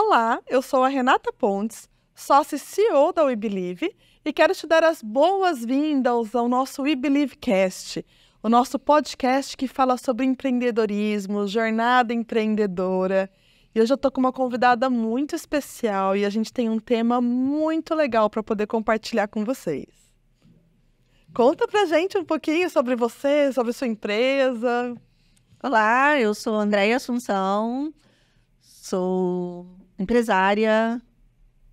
Olá, eu sou a Renata Pontes, sócia e CEO da We Believe e quero te dar as boas-vindas ao nosso We Believe Cast, o nosso podcast que fala sobre empreendedorismo, jornada empreendedora. E hoje eu estou com uma convidada muito especial e a gente tem um tema muito legal para poder compartilhar com vocês. Conta pra gente um pouquinho sobre você, sobre sua empresa. Olá, eu sou Andréia Assunção, sou empresária,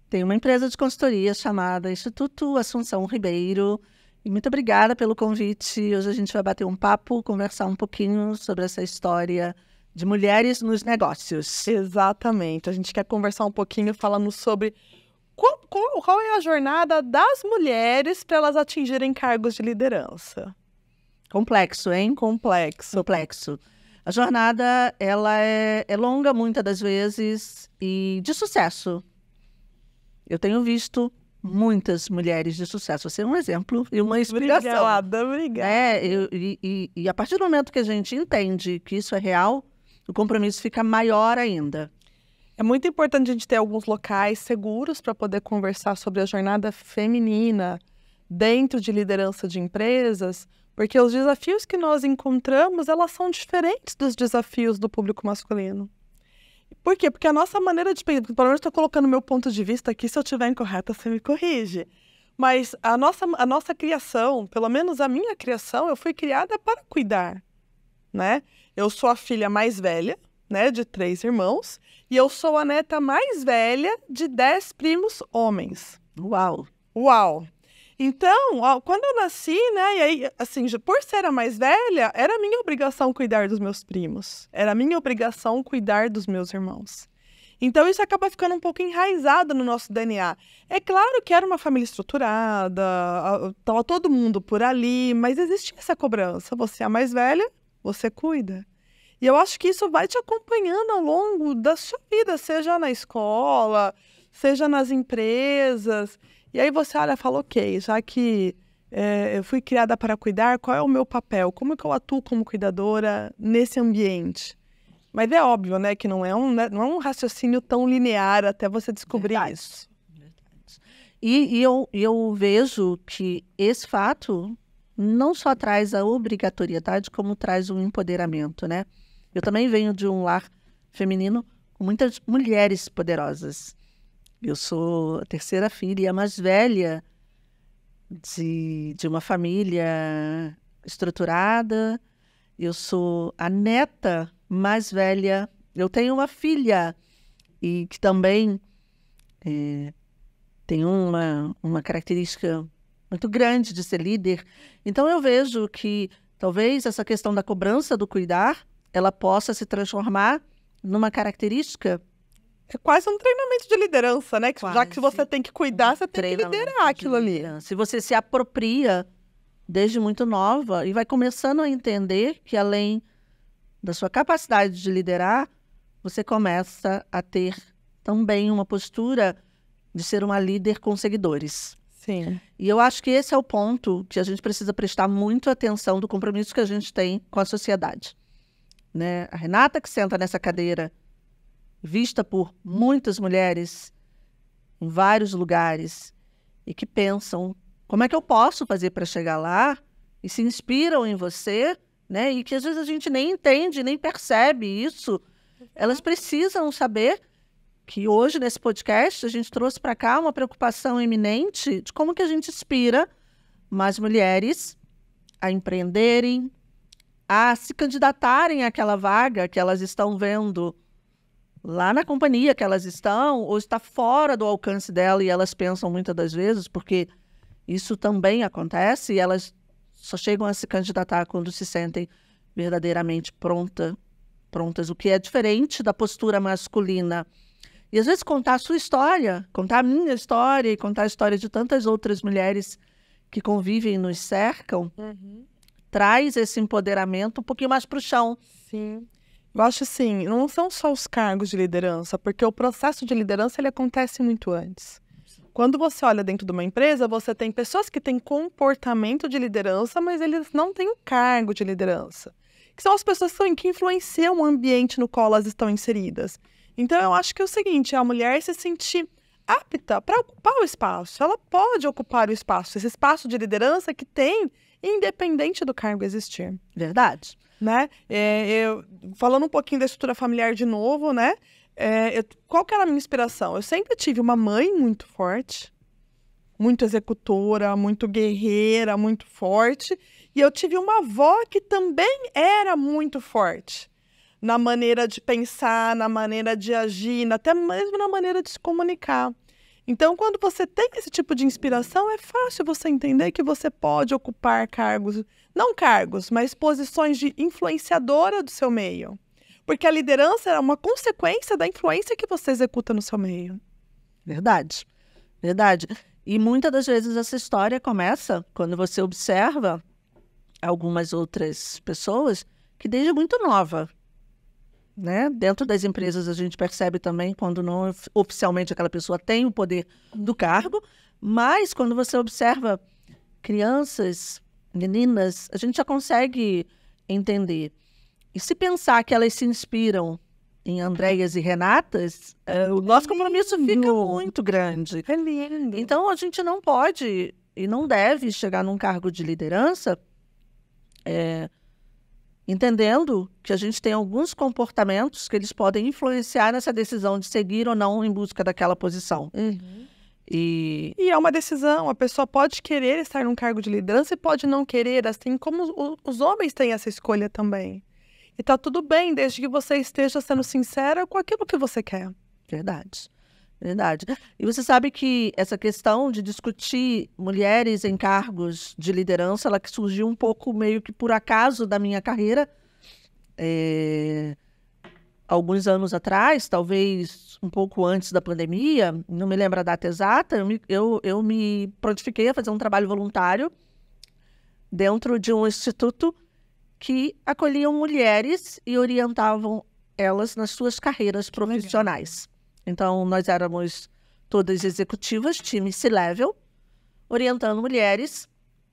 tenho uma empresa de consultoria chamada Instituto Assunção Ribeiro. E muito obrigada pelo convite. Hoje a gente vai bater um papo, conversar um pouquinho sobre essa história de mulheres nos negócios. Exatamente. A gente quer conversar um pouquinho falando sobre qual, qual, qual é a jornada das mulheres para elas atingirem cargos de liderança. Complexo, hein? Complexo. Complexo. A jornada ela é, é longa muitas das vezes e de sucesso. Eu tenho visto muitas mulheres de sucesso. Você é um exemplo e uma inspiração. Obrigada, obrigada. É, eu, e, e, e a partir do momento que a gente entende que isso é real, o compromisso fica maior ainda. É muito importante a gente ter alguns locais seguros para poder conversar sobre a jornada feminina dentro de liderança de empresas, porque os desafios que nós encontramos, elas são diferentes dos desafios do público masculino. Por quê? Porque a nossa maneira de pensar, pelo menos estou colocando meu ponto de vista aqui, se eu estiver incorreta, você me corrige. Mas a nossa, a nossa criação, pelo menos a minha criação, eu fui criada para cuidar, né? Eu sou a filha mais velha, né, de três irmãos, e eu sou a neta mais velha de dez primos homens. Uau! Uau! Então, ó, quando eu nasci, né, e aí, assim, por ser a mais velha, era minha obrigação cuidar dos meus primos, era minha obrigação cuidar dos meus irmãos. Então, isso acaba ficando um pouco enraizado no nosso DNA. É claro que era uma família estruturada, estava todo mundo por ali, mas existe essa cobrança. Você é a mais velha, você cuida. E eu acho que isso vai te acompanhando ao longo da sua vida, seja na escola, seja nas empresas. E aí você olha e fala, ok, já que é, eu fui criada para cuidar, qual é o meu papel? Como que eu atuo como cuidadora nesse ambiente? Mas é óbvio, né, que não é um, né, não é um raciocínio tão linear até você descobrir Verdade. isso. Verdade. E, e eu, eu vejo que esse fato não só traz a obrigatoriedade, como traz um empoderamento, né? Eu também venho de um lar feminino com muitas mulheres poderosas. Eu sou a terceira filha e a mais velha de, de uma família estruturada. Eu sou a neta mais velha. Eu tenho uma filha e que também é, tem uma, uma característica muito grande de ser líder. Então eu vejo que talvez essa questão da cobrança do cuidar ela possa se transformar numa característica é quase um treinamento de liderança, né? Quase tipo, Já que você tem que cuidar, você tem que liderar aquilo ali. Se você se apropria desde muito nova e vai começando a entender que além da sua capacidade de liderar, você começa a ter também uma postura de ser uma líder com seguidores. Sim. E eu acho que esse é o ponto que a gente precisa prestar muito atenção do compromisso que a gente tem com a sociedade. Né? A Renata, que senta nessa cadeira vista por muitas mulheres em vários lugares e que pensam como é que eu posso fazer para chegar lá e se inspiram em você, né? E que às vezes a gente nem entende, nem percebe isso. Elas precisam saber que hoje nesse podcast a gente trouxe para cá uma preocupação iminente de como que a gente inspira mais mulheres a empreenderem, a se candidatarem àquela vaga que elas estão vendo lá na companhia que elas estão ou está fora do alcance dela e elas pensam muitas das vezes, porque isso também acontece, e elas só chegam a se candidatar quando se sentem verdadeiramente pronta, prontas, o que é diferente da postura masculina. E às vezes contar a sua história, contar a minha história e contar a história de tantas outras mulheres que convivem e nos cercam, uhum. traz esse empoderamento um pouquinho mais para o chão. Sim. Eu acho assim, não são só os cargos de liderança, porque o processo de liderança ele acontece muito antes. Quando você olha dentro de uma empresa, você tem pessoas que têm comportamento de liderança, mas eles não têm o cargo de liderança. Que são as pessoas que influenciam o ambiente no qual elas estão inseridas. Então, eu acho que é o seguinte: a mulher se sentir apta para ocupar o espaço. Ela pode ocupar o espaço, esse espaço de liderança que tem, independente do cargo existir. Verdade né? É, eu, falando um pouquinho da estrutura familiar de novo, né? É, eu, qual que era a minha inspiração? Eu sempre tive uma mãe muito forte, muito executora, muito guerreira, muito forte. E eu tive uma avó que também era muito forte na maneira de pensar, na maneira de agir, até mesmo na maneira de se comunicar. Então, quando você tem esse tipo de inspiração, é fácil você entender que você pode ocupar cargos, não cargos, mas posições de influenciadora do seu meio. Porque a liderança é uma consequência da influência que você executa no seu meio. Verdade. Verdade. E muitas das vezes essa história começa quando você observa algumas outras pessoas que desde muito nova né? Dentro das empresas, a gente percebe também quando não oficialmente aquela pessoa tem o poder do cargo, mas quando você observa crianças, meninas, a gente já consegue entender. E se pensar que elas se inspiram em Andréias e Renatas, é o nosso compromisso fica muito grande. É lindo. Então, a gente não pode e não deve chegar num cargo de liderança. É, entendendo que a gente tem alguns comportamentos que eles podem influenciar nessa decisão de seguir ou não em busca daquela posição. Uhum. E... e... é uma decisão, a pessoa pode querer estar num cargo de liderança e pode não querer, assim como os homens têm essa escolha também. E tá tudo bem, desde que você esteja sendo sincera com aquilo que você quer. Verdade. Verdade. E você sabe que essa questão de discutir mulheres em cargos de liderança, ela que surgiu um pouco meio que por acaso da minha carreira. É... Alguns anos atrás, talvez um pouco antes da pandemia, não me lembro a data exata, eu me, eu, eu me prontifiquei a fazer um trabalho voluntário dentro de um instituto que acolhiam mulheres e orientavam elas nas suas carreiras profissionais. Então, nós éramos todas executivas, time C-level, orientando mulheres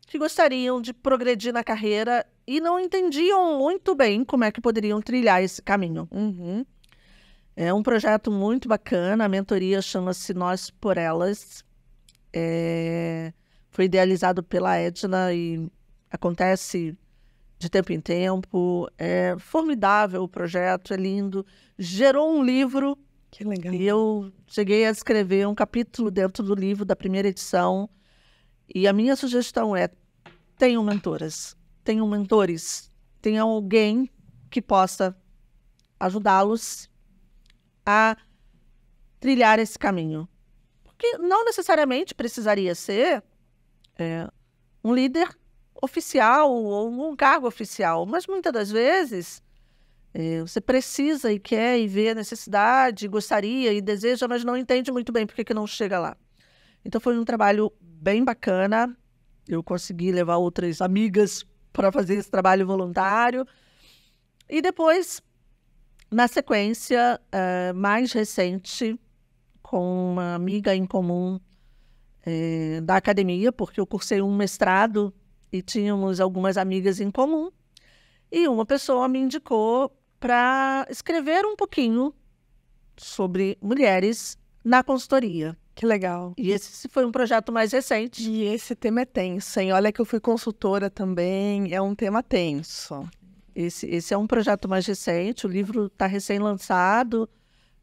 que gostariam de progredir na carreira e não entendiam muito bem como é que poderiam trilhar esse caminho. Uhum. É um projeto muito bacana, a mentoria chama-se Nós por Elas. É... Foi idealizado pela Edna e acontece de tempo em tempo. É formidável o projeto, é lindo. Gerou um livro que legal. E eu cheguei a escrever um capítulo dentro do livro, da primeira edição. E a minha sugestão é: tenham mentoras, tenham mentores, tenham alguém que possa ajudá-los a trilhar esse caminho. Porque não necessariamente precisaria ser é, um líder oficial ou um cargo oficial, mas muitas das vezes eh, você precisa e quer e vê a necessidade, gostaria e deseja, mas não entende muito bem por que, que não chega lá. Então foi um trabalho bem bacana. Eu consegui levar outras amigas para fazer esse trabalho voluntário. E depois, na sequência, uh, mais recente, com uma amiga em comum eh, da academia, porque eu cursei um mestrado e tínhamos algumas amigas em comum. E uma pessoa me indicou para escrever um pouquinho sobre mulheres na consultoria. Que legal. E esse foi um projeto mais recente. E esse tema é tenso, hein? Olha que eu fui consultora também, é um tema tenso. Esse, esse é um projeto mais recente, o livro está recém-lançado.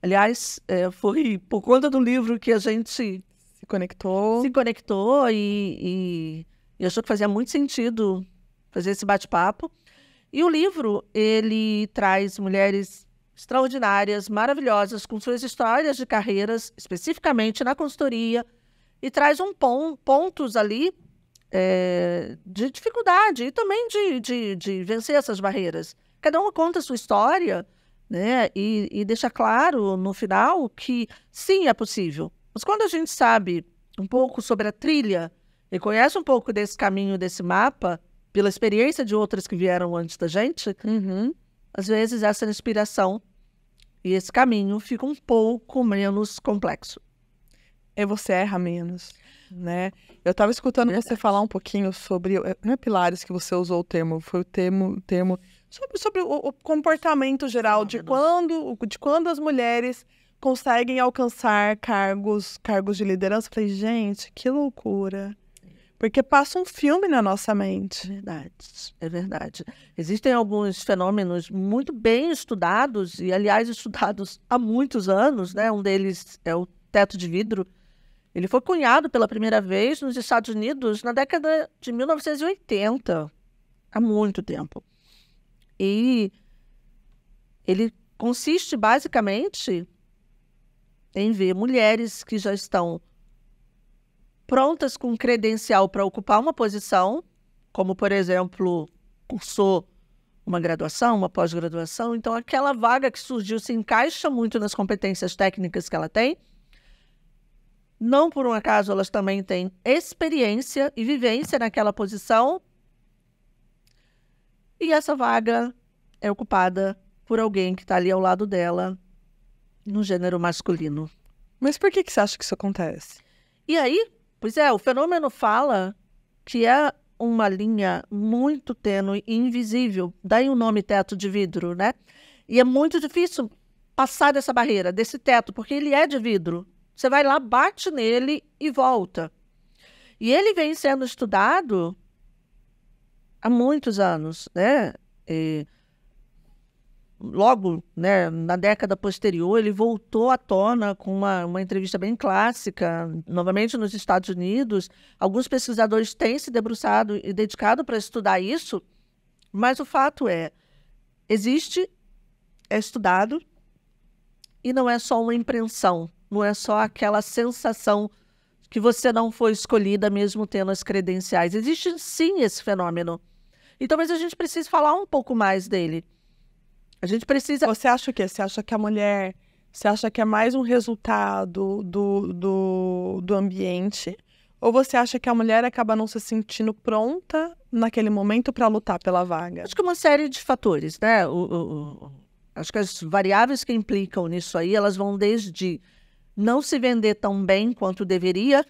Aliás, é, foi por conta do livro que a gente se conectou. Se conectou e, e, e achou que fazia muito sentido fazer esse bate-papo. E o livro, ele traz mulheres extraordinárias, maravilhosas, com suas histórias de carreiras, especificamente na consultoria, e traz um pon pontos ali é, de dificuldade e também de, de, de, vencer essas barreiras. Cada uma conta a sua história, né? E, e deixa claro no final que sim, é possível. Mas quando a gente sabe um pouco sobre a trilha e conhece um pouco desse caminho, desse mapa, pela experiência de outras que vieram antes da gente, uhum. às vezes essa inspiração e esse caminho fica um pouco menos complexo. E é, você erra menos, né? Eu estava escutando você falar um pouquinho sobre, é, não é pilares que você usou o termo, foi o termo, termo sobre, sobre o, o comportamento geral de quando, de quando as mulheres conseguem alcançar cargos, cargos de liderança. Eu falei, gente, que loucura. Porque passa um filme na nossa mente. É verdade, é verdade. Existem alguns fenômenos muito bem estudados, e aliás, estudados há muitos anos, né? Um deles é o teto de vidro. Ele foi cunhado pela primeira vez nos Estados Unidos na década de 1980, há muito tempo. E ele consiste basicamente em ver mulheres que já estão prontas com credencial para ocupar uma posição, como, por exemplo, cursou uma graduação, uma pós-graduação. Então, aquela vaga que surgiu se encaixa muito nas competências técnicas que ela tem. Não por um acaso, elas também têm experiência e vivência naquela posição. E essa vaga é ocupada por alguém que está ali ao lado dela, no gênero masculino. Mas por que, que você acha que isso acontece? E aí, Pois é, o fenômeno fala que é uma linha muito tênue e invisível, daí o nome teto de vidro, né? E é muito difícil passar dessa barreira, desse teto, porque ele é de vidro. Você vai lá, bate nele e volta. E ele vem sendo estudado há muitos anos, né? E logo né, na década posterior, ele voltou à tona com uma, uma entrevista bem clássica, novamente nos Estados Unidos. Alguns pesquisadores têm se debruçado e dedicado para estudar isso, mas o fato é, existe, é estudado, e não é só uma impressão, não é só aquela sensação que você não foi escolhida mesmo tendo as credenciais. Existe sim esse fenômeno. E talvez a gente precise falar um pouco mais dele. A gente precisa. Você acha o quê? Você acha que a mulher. Você acha que é mais um resultado do, do, do ambiente? Ou você acha que a mulher acaba não se sentindo pronta naquele momento para lutar pela vaga? Acho que uma série de fatores, né? O, o, o, acho que as variáveis que implicam nisso aí, elas vão desde não se vender tão bem quanto deveria.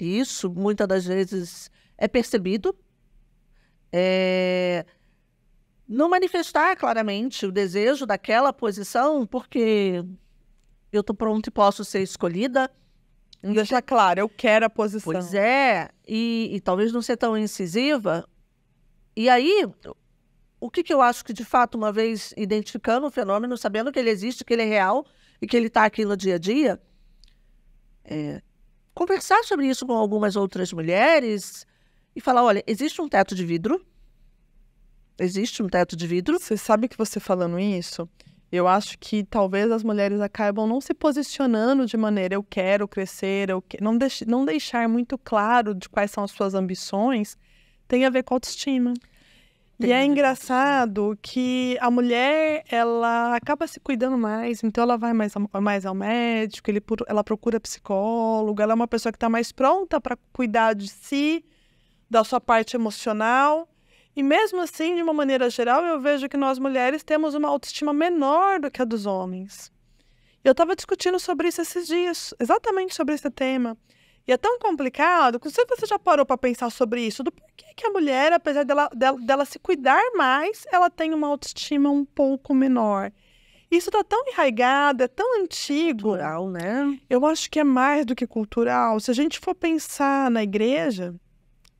E isso, muitas das vezes, é percebido. É não manifestar claramente o desejo daquela posição, porque eu estou pronta e posso ser escolhida. Deixar hum, é claro, eu quero a posição. Pois é, e, e talvez não ser tão incisiva. E aí, o que, que eu acho que, de fato, uma vez identificando o fenômeno, sabendo que ele existe, que ele é real e que ele está aqui no dia a dia, é, conversar sobre isso com algumas outras mulheres e falar: olha, existe um teto de vidro Existe um teto de vidro. Você sabe que você falando isso, eu acho que talvez as mulheres acabam não se posicionando de maneira eu quero crescer, eu que... não, deix... não deixar muito claro de quais são as suas ambições, tem a ver com autoestima. Tem e é engraçado que a mulher, ela acaba se cuidando mais, então ela vai mais, mais ao médico, ele, ela procura psicólogo, ela é uma pessoa que está mais pronta para cuidar de si, da sua parte emocional e mesmo assim, de uma maneira geral, eu vejo que nós mulheres temos uma autoestima menor do que a dos homens. Eu estava discutindo sobre isso esses dias, exatamente sobre esse tema. E é tão complicado, não sei se você já parou para pensar sobre isso, do porquê que a mulher, apesar dela, dela, dela se cuidar mais, ela tem uma autoestima um pouco menor. Isso está tão enraigado, é tão antigo. Cultural, né? Eu acho que é mais do que cultural. Se a gente for pensar na igreja,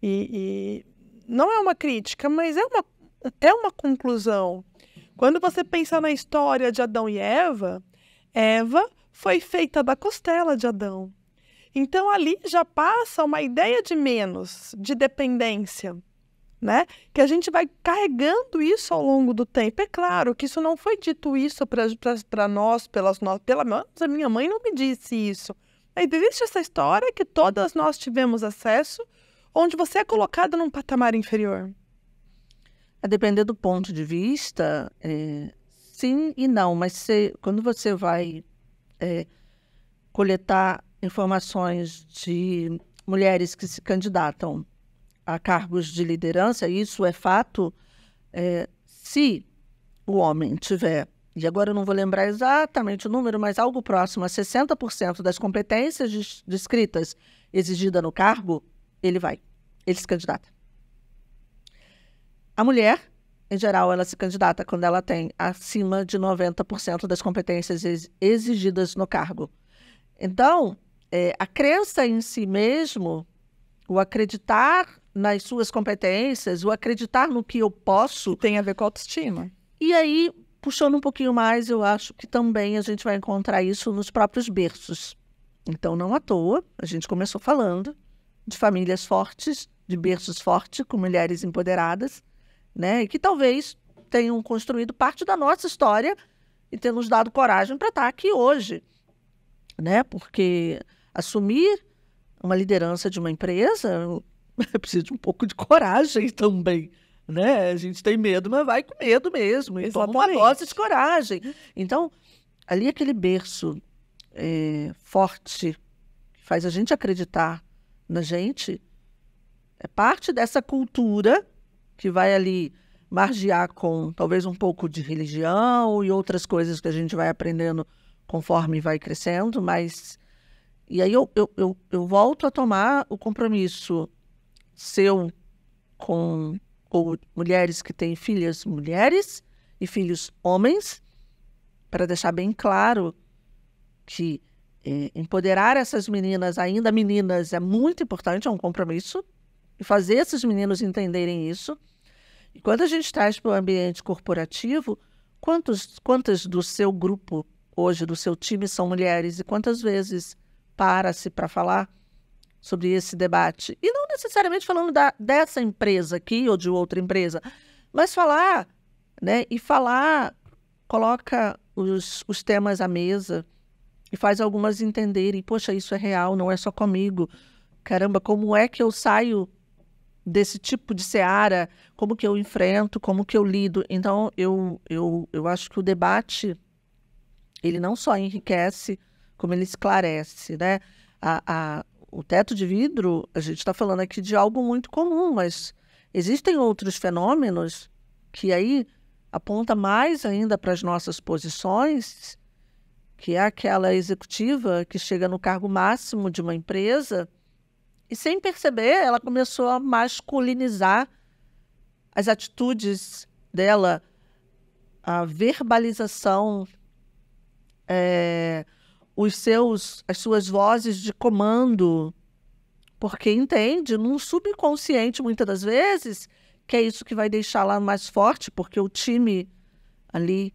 e, e não é uma crítica, mas é uma, é uma conclusão. Quando você pensa na história de Adão e Eva, Eva foi feita da costela de Adão. Então ali já passa uma ideia de menos, de dependência, né? Que a gente vai carregando isso ao longo do tempo. É claro que isso não foi dito isso para nós, pelas nós, pela a minha mãe não me disse isso. Mas existe essa história que todas nós tivemos acesso onde você é colocado num patamar inferior? A é depender do ponto de vista, é, sim e não, mas se, quando você vai é, coletar informações de mulheres que se candidatam a cargos de liderança, isso é fato, é, se o homem tiver, e agora eu não vou lembrar exatamente o número, mas algo próximo a 60% das competências descritas exigida no cargo, ele vai, ele se candidata. A mulher, em geral, ela se candidata quando ela tem acima de 90% das competências exigidas no cargo. Então, é, a crença em si mesmo, o acreditar nas suas competências, o acreditar no que eu posso. Tem a ver com autoestima. E aí, puxando um pouquinho mais, eu acho que também a gente vai encontrar isso nos próprios berços. Então, não à toa, a gente começou falando de famílias fortes, de berços fortes, com mulheres empoderadas, né? E que talvez tenham construído parte da nossa história e tenham nos dado coragem para estar tá aqui hoje, né? Porque assumir uma liderança de uma empresa precisa de um pouco de coragem também, né? A gente tem medo, mas vai com medo mesmo. E toma uma dose de coragem. Então, ali aquele berço é, forte que faz a gente acreditar na gente. É parte dessa cultura que vai ali margear com talvez um pouco de religião e outras coisas que a gente vai aprendendo conforme vai crescendo, mas. E aí eu, eu, eu, eu volto a tomar o compromisso seu com, com mulheres que têm filhas mulheres e filhos homens, para deixar bem claro que é, empoderar essas meninas, ainda meninas, é muito importante, é um compromisso, e fazer esses meninos entenderem isso. E quando a gente traz para o ambiente corporativo, quantos, quantas do seu grupo hoje, do seu time, são mulheres? E quantas vezes para-se para falar sobre esse debate? E não necessariamente falando da, dessa empresa aqui ou de outra empresa, mas falar, né? E falar coloca os, os temas à mesa, e faz algumas entenderem, poxa, isso é real, não é só comigo. Caramba, como é que eu saio desse tipo de seara? Como que eu enfrento? Como que eu lido? Então, eu, eu, eu acho que o debate, ele não só enriquece, como ele esclarece, né? A, a, o teto de vidro, a gente está falando aqui de algo muito comum, mas existem outros fenômenos que aí aponta mais ainda para as nossas posições que é aquela executiva que chega no cargo máximo de uma empresa e, sem perceber, ela começou a masculinizar as atitudes dela, a verbalização, é, os seus, as suas vozes de comando, porque entende num subconsciente muitas das vezes que é isso que vai deixar lá mais forte, porque o time ali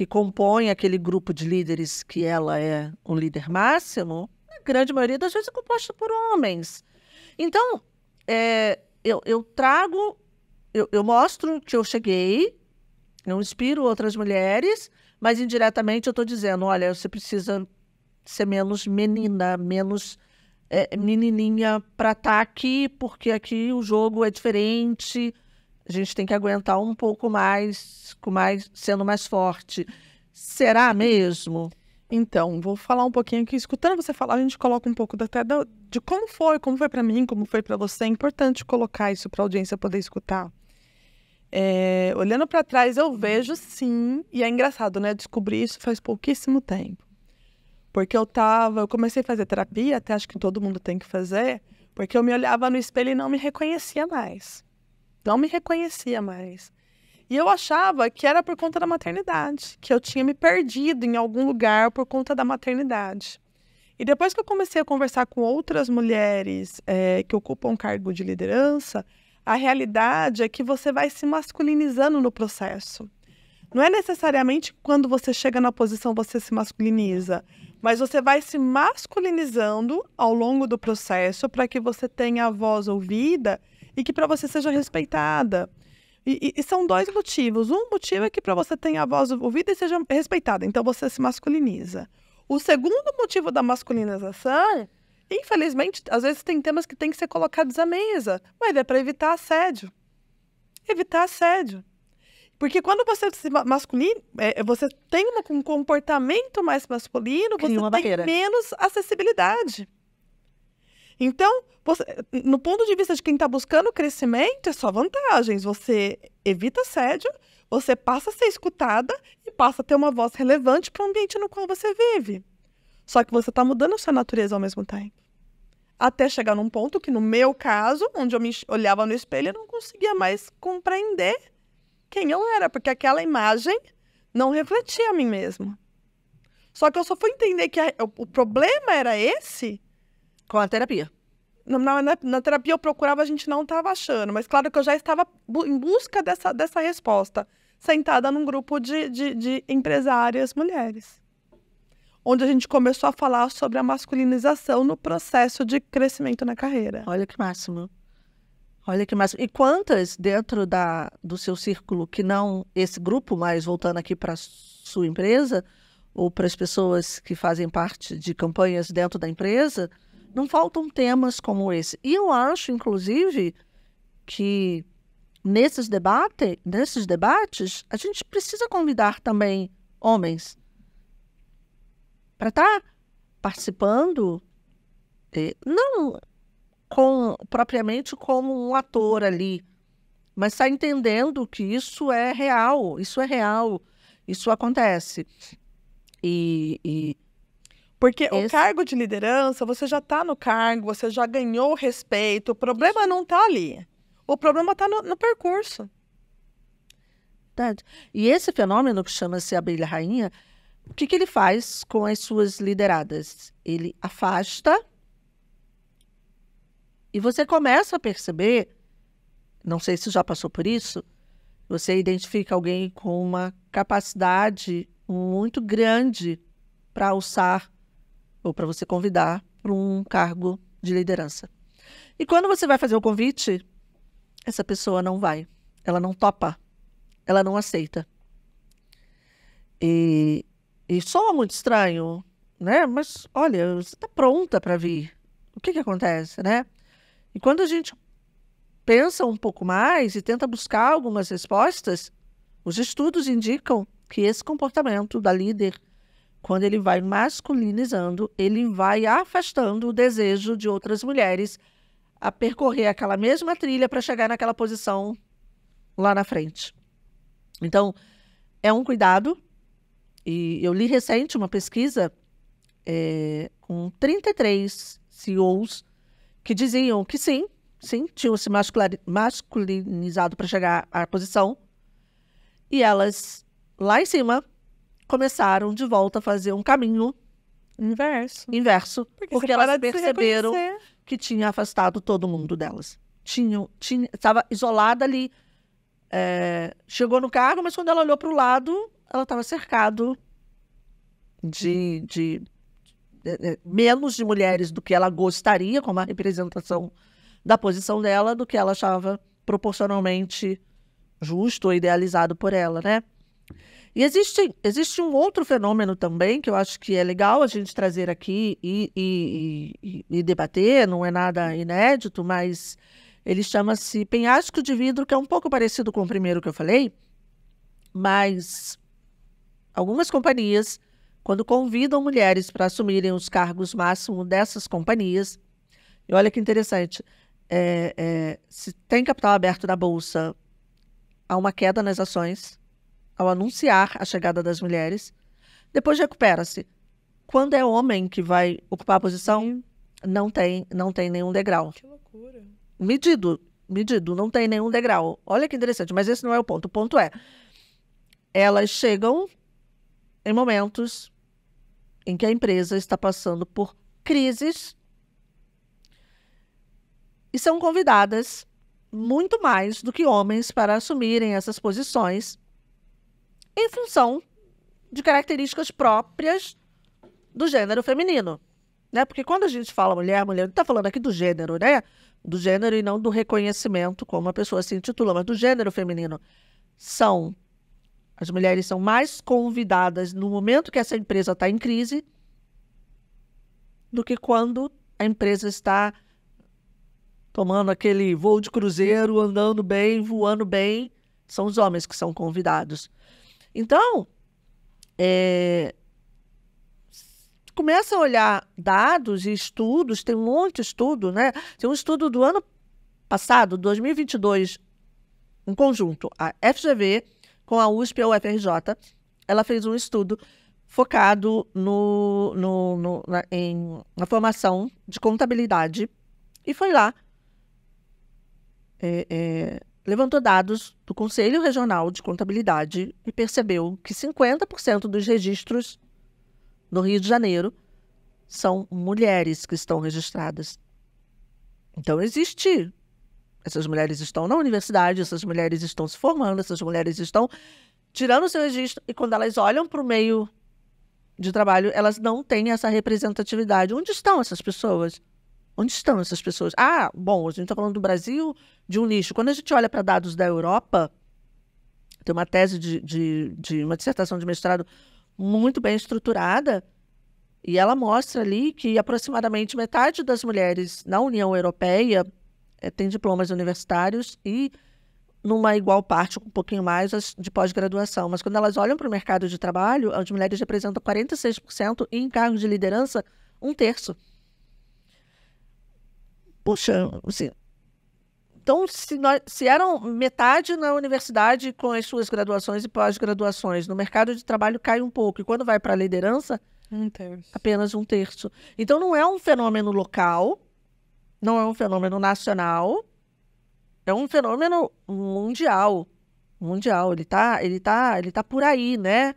que compõe aquele grupo de líderes que ela é um líder máximo, a grande maioria das vezes é composta por homens. Então, é, eu, eu, trago, eu, eu mostro que eu cheguei, eu inspiro outras mulheres, mas indiretamente eu estou dizendo: olha, você precisa ser menos menina, menos é, menininha para estar tá aqui, porque aqui o jogo é diferente a gente tem que aguentar um pouco mais, com mais sendo mais forte. Será mesmo? Então, vou falar um pouquinho que escutando você falar, a gente coloca um pouco até da, de como foi, como foi para mim, como foi para você. É importante colocar isso para a audiência poder escutar. É, olhando para trás, eu vejo sim, e é engraçado, né? Descobri isso faz pouquíssimo tempo. Porque eu tava, eu comecei a fazer terapia, até acho que todo mundo tem que fazer, porque eu me olhava no espelho e não me reconhecia mais não me reconhecia mais. E eu achava que era por conta da maternidade, que eu tinha me perdido em algum lugar por conta da maternidade. E depois que eu comecei a conversar com outras mulheres é, que ocupam cargo de liderança, a realidade é que você vai se masculinizando no processo. Não é necessariamente quando você chega na posição você se masculiniza, mas você vai se masculinizando ao longo do processo para que você tenha a voz ouvida e que para você seja respeitada. E, e, e, são dois motivos. Um motivo é que para você tenha a voz ouvida e seja respeitada, então você se masculiniza. O segundo motivo da masculinização, infelizmente, às vezes tem temas que têm que ser colocados à mesa, mas é para evitar assédio. Evitar assédio. Porque quando você se masculino, é, é, você tem um comportamento mais masculino, Cria você tem barreira. menos acessibilidade. Então, você, no ponto de vista de quem está buscando crescimento, é só vantagens. Você evita assédio, você passa a ser escutada e passa a ter uma voz relevante para o ambiente no qual você vive. Só que você está mudando a sua natureza ao mesmo tempo. Até chegar num ponto que, no meu caso, onde eu me olhava no espelho, eu não conseguia mais compreender quem eu era, porque aquela imagem não refletia a mim mesma. Só que eu só fui entender que a, o, o problema era esse com a terapia. Na, na, na, terapia eu procurava, a gente não estava achando, mas claro que eu já estava bu em busca dessa, dessa resposta, sentada num grupo de, de, de empresárias mulheres, onde a gente começou a falar sobre a masculinização no processo de crescimento na carreira. Olha que máximo. Olha que máximo. E quantas dentro da, do seu círculo, que não esse grupo, mas voltando aqui para sua empresa, ou para as pessoas que fazem parte de campanhas dentro da empresa, não faltam temas como esse. E eu acho, inclusive, que nesses, debate, nesses debates a gente precisa convidar também homens para estar tá participando, eh, não com, propriamente como um ator ali, mas está entendendo que isso é real, isso é real, isso acontece. E, e porque Isso. o cargo de liderança, você já está no cargo, você já ganhou respeito. O problema não está ali. O problema está no, no, percurso. E esse fenômeno que chama-se abelha rainha, o que, que ele faz com as suas lideradas? Ele afasta e você começa a perceber, não sei se já passou por isso, você identifica alguém com uma capacidade muito grande para alçar ou para você convidar para um cargo de liderança. E quando você vai fazer o convite, essa pessoa não vai, ela não topa, ela não aceita. E, e soa muito estranho, né? Mas olha, você está pronta para vir. O que, que acontece, né? E quando a gente pensa um pouco mais e tenta buscar algumas respostas, os estudos indicam que esse comportamento da líder quando ele vai masculinizando, ele vai afastando o desejo de outras mulheres a percorrer aquela mesma trilha para chegar naquela posição lá na frente. Então, é um cuidado. E eu li recente uma pesquisa é, com 33 CEOs que diziam que sim, sim, tinham se masculinizado para chegar à posição. E elas, lá em cima, começaram de volta a fazer um caminho inverso. Inverso, porque, porque elas perceberam que tinha afastado todo mundo delas. Tinha, tinha, estava isolada ali. É, chegou no carro, mas quando ela olhou para o lado, ela estava cercado de, de, de, é, de, é, menos de mulheres do que ela gostaria, como a representação da posição dela, do que ela achava proporcionalmente justo ou idealizado por ela, né? E existe, existe um outro fenômeno também que eu acho que é legal a gente trazer aqui e, e, e, e debater, não é nada inédito, mas ele chama-se penhasco de vidro, que é um pouco parecido com o primeiro que eu falei, mas algumas companhias, quando convidam mulheres para assumirem os cargos máximos dessas companhias, e olha que interessante, é, é, se tem capital aberto na Bolsa, há uma queda nas ações ao anunciar a chegada das mulheres, depois recupera-se. Quando é homem que vai ocupar a posição, não tem, não tem nenhum degrau. Que loucura. Medido, medido, não tem nenhum degrau. Olha que interessante, mas esse não é o ponto. O ponto é, elas chegam em momentos em que a empresa está passando por crises e são convidadas muito mais do que homens para assumirem essas posições em função de características próprias do gênero feminino. Né? Porque quando a gente fala mulher, mulher, não está falando aqui do gênero, né? Do gênero e não do reconhecimento, como a pessoa se intitula, mas do gênero feminino. São. As mulheres são mais convidadas no momento que essa empresa está em crise do que quando a empresa está tomando aquele voo de cruzeiro, andando bem, voando bem. São os homens que são convidados. Então, é, começa a olhar dados e estudos, tem um monte de estudo, né? Tem um estudo do ano passado, 2022, em conjunto, a FGV com a USP e a UFRJ, ela fez um estudo focado no, no, no na, em, na formação de contabilidade e foi lá é, é, levantou dados do Conselho Regional de Contabilidade e percebeu que 50% dos registros no Rio de Janeiro são mulheres que estão registradas. Então existe. Essas mulheres estão na universidade, essas mulheres estão se formando, essas mulheres estão tirando o seu registro e quando elas olham para o meio de trabalho, elas não têm essa representatividade. Onde estão essas pessoas? Onde estão essas pessoas? Ah, bom, a gente está falando do Brasil, de um nicho. Quando a gente olha para dados da Europa, tem uma tese de, de, de, uma dissertação de mestrado muito bem estruturada, e ela mostra ali que aproximadamente metade das mulheres na União Europeia é, eh, tem diplomas universitários e numa igual parte, um pouquinho mais, as de pós-graduação. Mas quando elas olham para o mercado de trabalho, as mulheres representam 46% e em cargos de liderança, um terço. Puxa, assim, então, se, nós, se, eram metade na universidade com as suas graduações e pós-graduações, no mercado de trabalho cai um pouco. E quando vai para a liderança, um apenas um terço. Então, não é um fenômeno local, não é um fenômeno nacional, é um fenômeno mundial. Mundial. Ele está ele tá, ele tá por aí, né?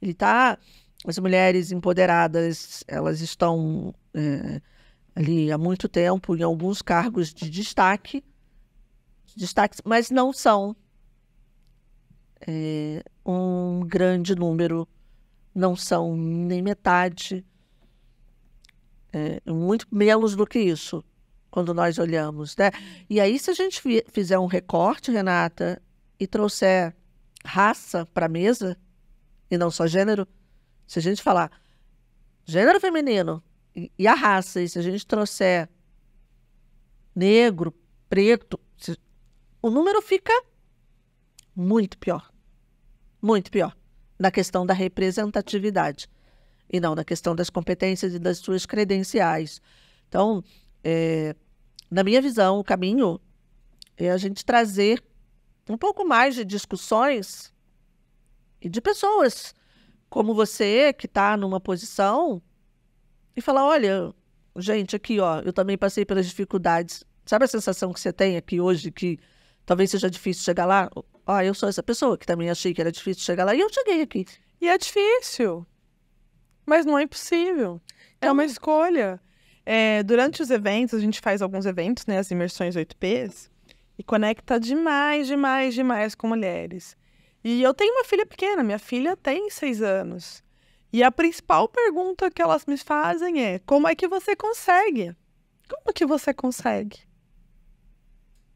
Ele está. As mulheres empoderadas, elas estão. É, ali há muito tempo em alguns cargos de destaque, destaque mas não são é, um grande número, não são nem metade, é, muito menos do que isso quando nós olhamos, né? E aí se a gente fizer um recorte, Renata, e trouxer raça para a mesa e não só gênero, se a gente falar gênero feminino e a raça, e se a gente trouxer negro, preto, se, o número fica muito pior. Muito pior. Na questão da representatividade e não na questão das competências e das suas credenciais. Então, é, na minha visão, o caminho é a gente trazer um pouco mais de discussões e de pessoas como você, que está numa posição e falar: olha, gente, aqui, ó, eu também passei pelas dificuldades. Sabe a sensação que você tem aqui hoje que talvez seja difícil chegar lá? Ó, eu sou essa pessoa que também achei que era difícil chegar lá e eu cheguei aqui. E é difícil, mas não é impossível. É uma escolha. É, durante os eventos, a gente faz alguns eventos, né? As imersões 8Ps, e conecta demais, demais, demais com mulheres. E eu tenho uma filha pequena, minha filha tem seis anos. E a principal pergunta que elas me fazem é: como é que você consegue? Como que você consegue?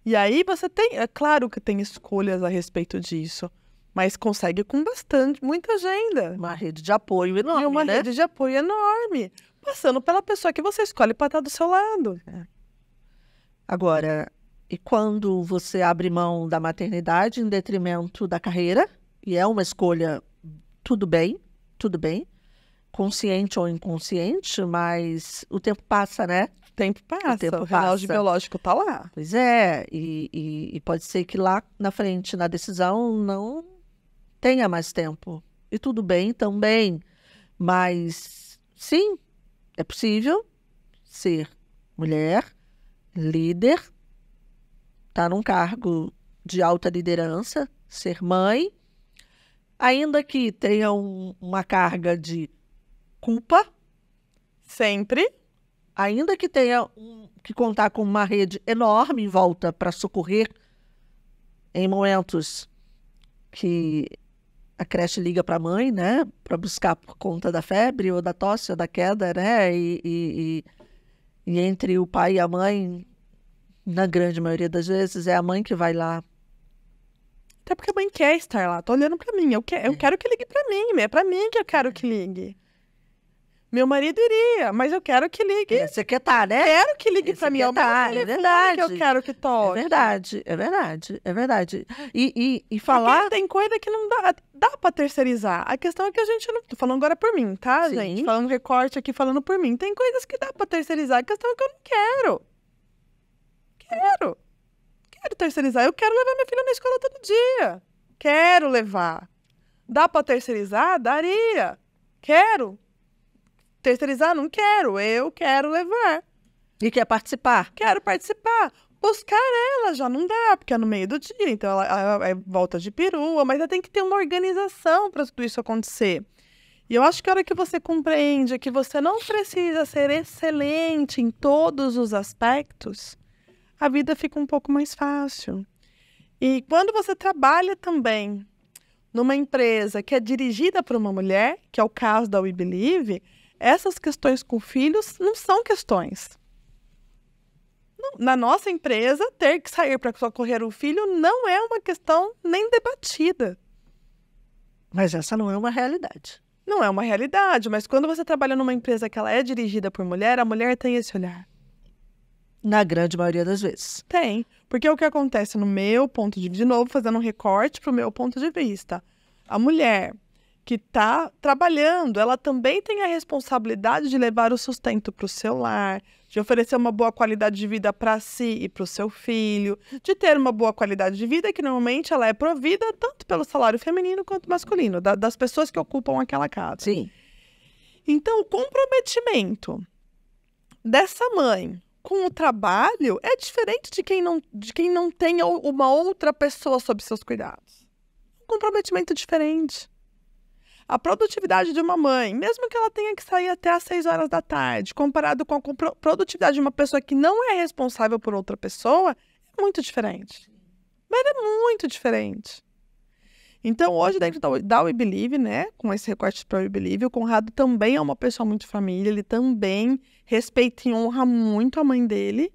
E aí você tem, é claro que tem escolhas a respeito disso, mas consegue com bastante, muita agenda. Uma rede de apoio enorme. E uma né? rede de apoio enorme. Passando pela pessoa que você escolhe para estar do seu lado. É. Agora, e quando você abre mão da maternidade em detrimento da carreira, e é uma escolha, tudo bem, tudo bem, consciente ou inconsciente, mas o tempo passa, né? O tempo passa, o, tempo o relógio passa. biológico tá lá. Pois é, e, e, e pode ser que lá na frente, na decisão, não tenha mais tempo. E tudo bem também, mas sim, é possível ser mulher, líder, estar tá num cargo de alta liderança, ser mãe ainda que tenha um, uma carga de culpa. Sempre. Ainda que tenha um, que contar com uma rede enorme em volta para socorrer em momentos que a creche liga para a mãe, né, para buscar por conta da febre ou da tosse ou da queda, né, e, e, e, e entre o pai e a mãe, na grande maioria das vezes, é a mãe que vai lá até porque a mãe quer estar lá, tá olhando para mim. Eu, que, eu é. quero que ligue para mim, é para mim que eu quero é. que ligue. Meu marido iria, mas eu quero que ligue. É, quer secretária, né? Quero que ligue é para mim. Tá, é, é verdade. Que eu quero que toque. É verdade, é verdade, é verdade. E, e, e falar. Porque tem coisa que não dá, dá para terceirizar. A questão é que a gente não. Tô falando agora por mim, tá, Sim. gente? Falando recorte aqui, falando por mim. Tem coisas que dá para terceirizar. A questão é que eu não quero. Quero quero terceirizar, eu quero levar minha filha na escola todo dia. Quero levar. Dá para terceirizar? Daria. Quero. Terceirizar? Não quero. Eu quero levar. E quer participar? Quero participar. Buscar ela já não dá, porque é no meio do dia, então ela, ela, ela é volta de perua, mas ela tem que ter uma organização para tudo isso acontecer. E eu acho que a hora que você compreende que você não precisa ser excelente em todos os aspectos, a vida fica um pouco mais fácil. E quando você trabalha também numa empresa que é dirigida por uma mulher, que é o caso da We Believe, essas questões com filhos não são questões. Na nossa empresa, ter que sair para socorrer o filho não é uma questão nem debatida. Mas essa não é uma realidade. Não é uma realidade, mas quando você trabalha numa empresa que ela é dirigida por mulher, a mulher tem esse olhar na grande maioria das vezes. Tem, porque é o que acontece no meu ponto de vista, de novo, fazendo um recorte para o meu ponto de vista, a mulher que está trabalhando, ela também tem a responsabilidade de levar o sustento para o seu lar, de oferecer uma boa qualidade de vida para si e para o seu filho, de ter uma boa qualidade de vida que normalmente ela é provida tanto pelo salário feminino quanto masculino, da, das pessoas que ocupam aquela casa. Sim. Então, o comprometimento dessa mãe com o trabalho é diferente de quem não, de quem não tem uma outra pessoa sob seus cuidados. Um comprometimento diferente. A produtividade de uma mãe, mesmo que ela tenha que sair até às 6 horas da tarde, comparado com a produtividade de uma pessoa que não é responsável por outra pessoa, é muito diferente. Mas é muito diferente. Então, hoje, dentro da We Believe, né, com esse recorte para We Believe, o Conrado também é uma pessoa muito família, ele também respeita e honra muito a mãe dele,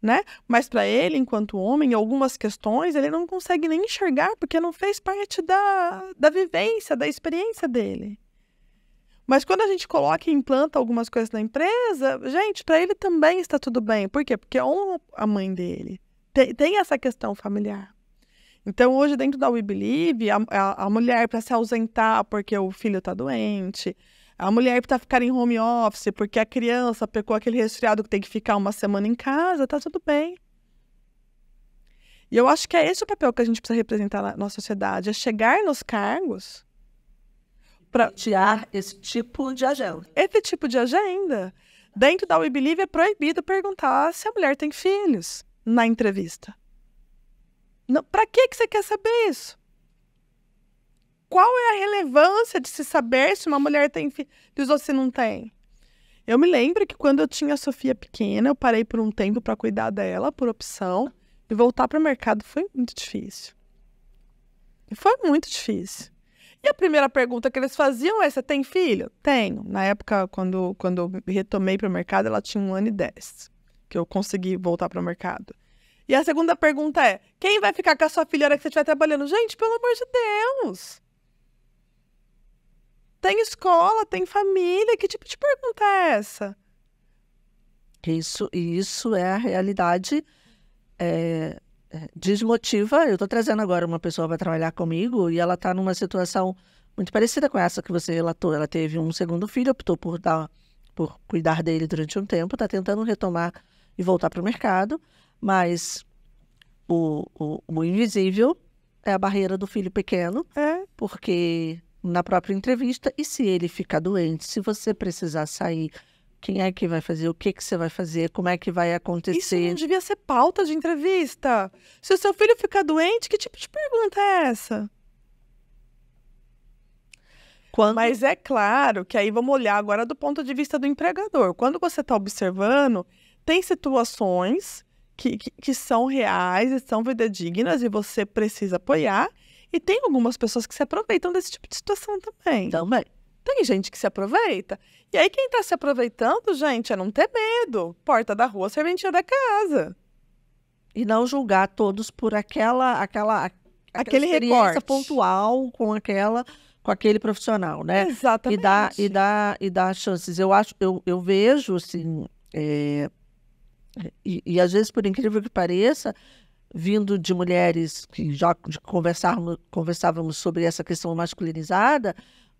né? Mas para ele, enquanto homem, algumas questões ele não consegue nem enxergar porque não fez parte da, da vivência, da experiência dele. Mas quando a gente coloca e implanta algumas coisas na empresa, gente, para ele também está tudo bem. Por quê? Porque honra a mãe dele. Tem, tem essa questão familiar. Então, hoje, dentro da We Believe, a, a, a mulher para se ausentar porque o filho está doente, a mulher para ficar em home office porque a criança pegou aquele resfriado que tem que ficar uma semana em casa, tá tudo bem. E eu acho que é esse o papel que a gente precisa representar na nossa sociedade, é chegar nos cargos para tirar esse tipo de agenda. Esse tipo de agenda. Dentro da We Believe é proibido perguntar se a mulher tem filhos na entrevista. Para que, que você quer saber isso? Qual é a relevância de se saber se uma mulher tem filhos e você não tem? Eu me lembro que quando eu tinha a Sofia pequena, eu parei por um tempo para cuidar dela, por opção, e voltar para o mercado foi muito difícil. Foi muito difícil. E a primeira pergunta que eles faziam é: você tem filho? Tenho. Na época, quando, quando eu retomei para o mercado, ela tinha um ano e dez, que eu consegui voltar para o mercado. E a segunda pergunta é: quem vai ficar com a sua filha na hora que você estiver trabalhando? Gente, pelo amor de Deus! Tem escola, tem família, que tipo de pergunta é essa? Isso, isso é a realidade. É, é desmotiva. Eu estou trazendo agora uma pessoa para trabalhar comigo e ela está numa situação muito parecida com essa que você relatou. Ela teve um segundo filho, optou por dar, por cuidar dele durante um tempo, está tentando retomar e voltar para o mercado. Mas o, o, o invisível é a barreira do filho pequeno, é. porque na própria entrevista, e se ele ficar doente, se você precisar sair, quem é que vai fazer, o que, que você vai fazer, como é que vai acontecer. Isso não devia ser pauta de entrevista. Se o seu filho ficar doente, que tipo de pergunta é essa? Quando... Mas é claro que aí vamos olhar agora do ponto de vista do empregador. Quando você está observando, tem situações que, que, que são reais e são vida e você precisa apoiar. E tem algumas pessoas que se aproveitam desse tipo de situação também. Também. Tem gente que se aproveita. E aí, quem está se aproveitando, gente, é não ter medo. Porta da rua, serventia da casa. E não julgar todos por aquela, aquela, aquele recorte pontual com aquela com aquele profissional, né? Exatamente. E dá e dar, e dar chances. Eu acho eu, eu vejo assim é, e, e às vezes, por incrível que pareça, vindo de mulheres que já conversávamos, conversávamos sobre essa questão masculinizada,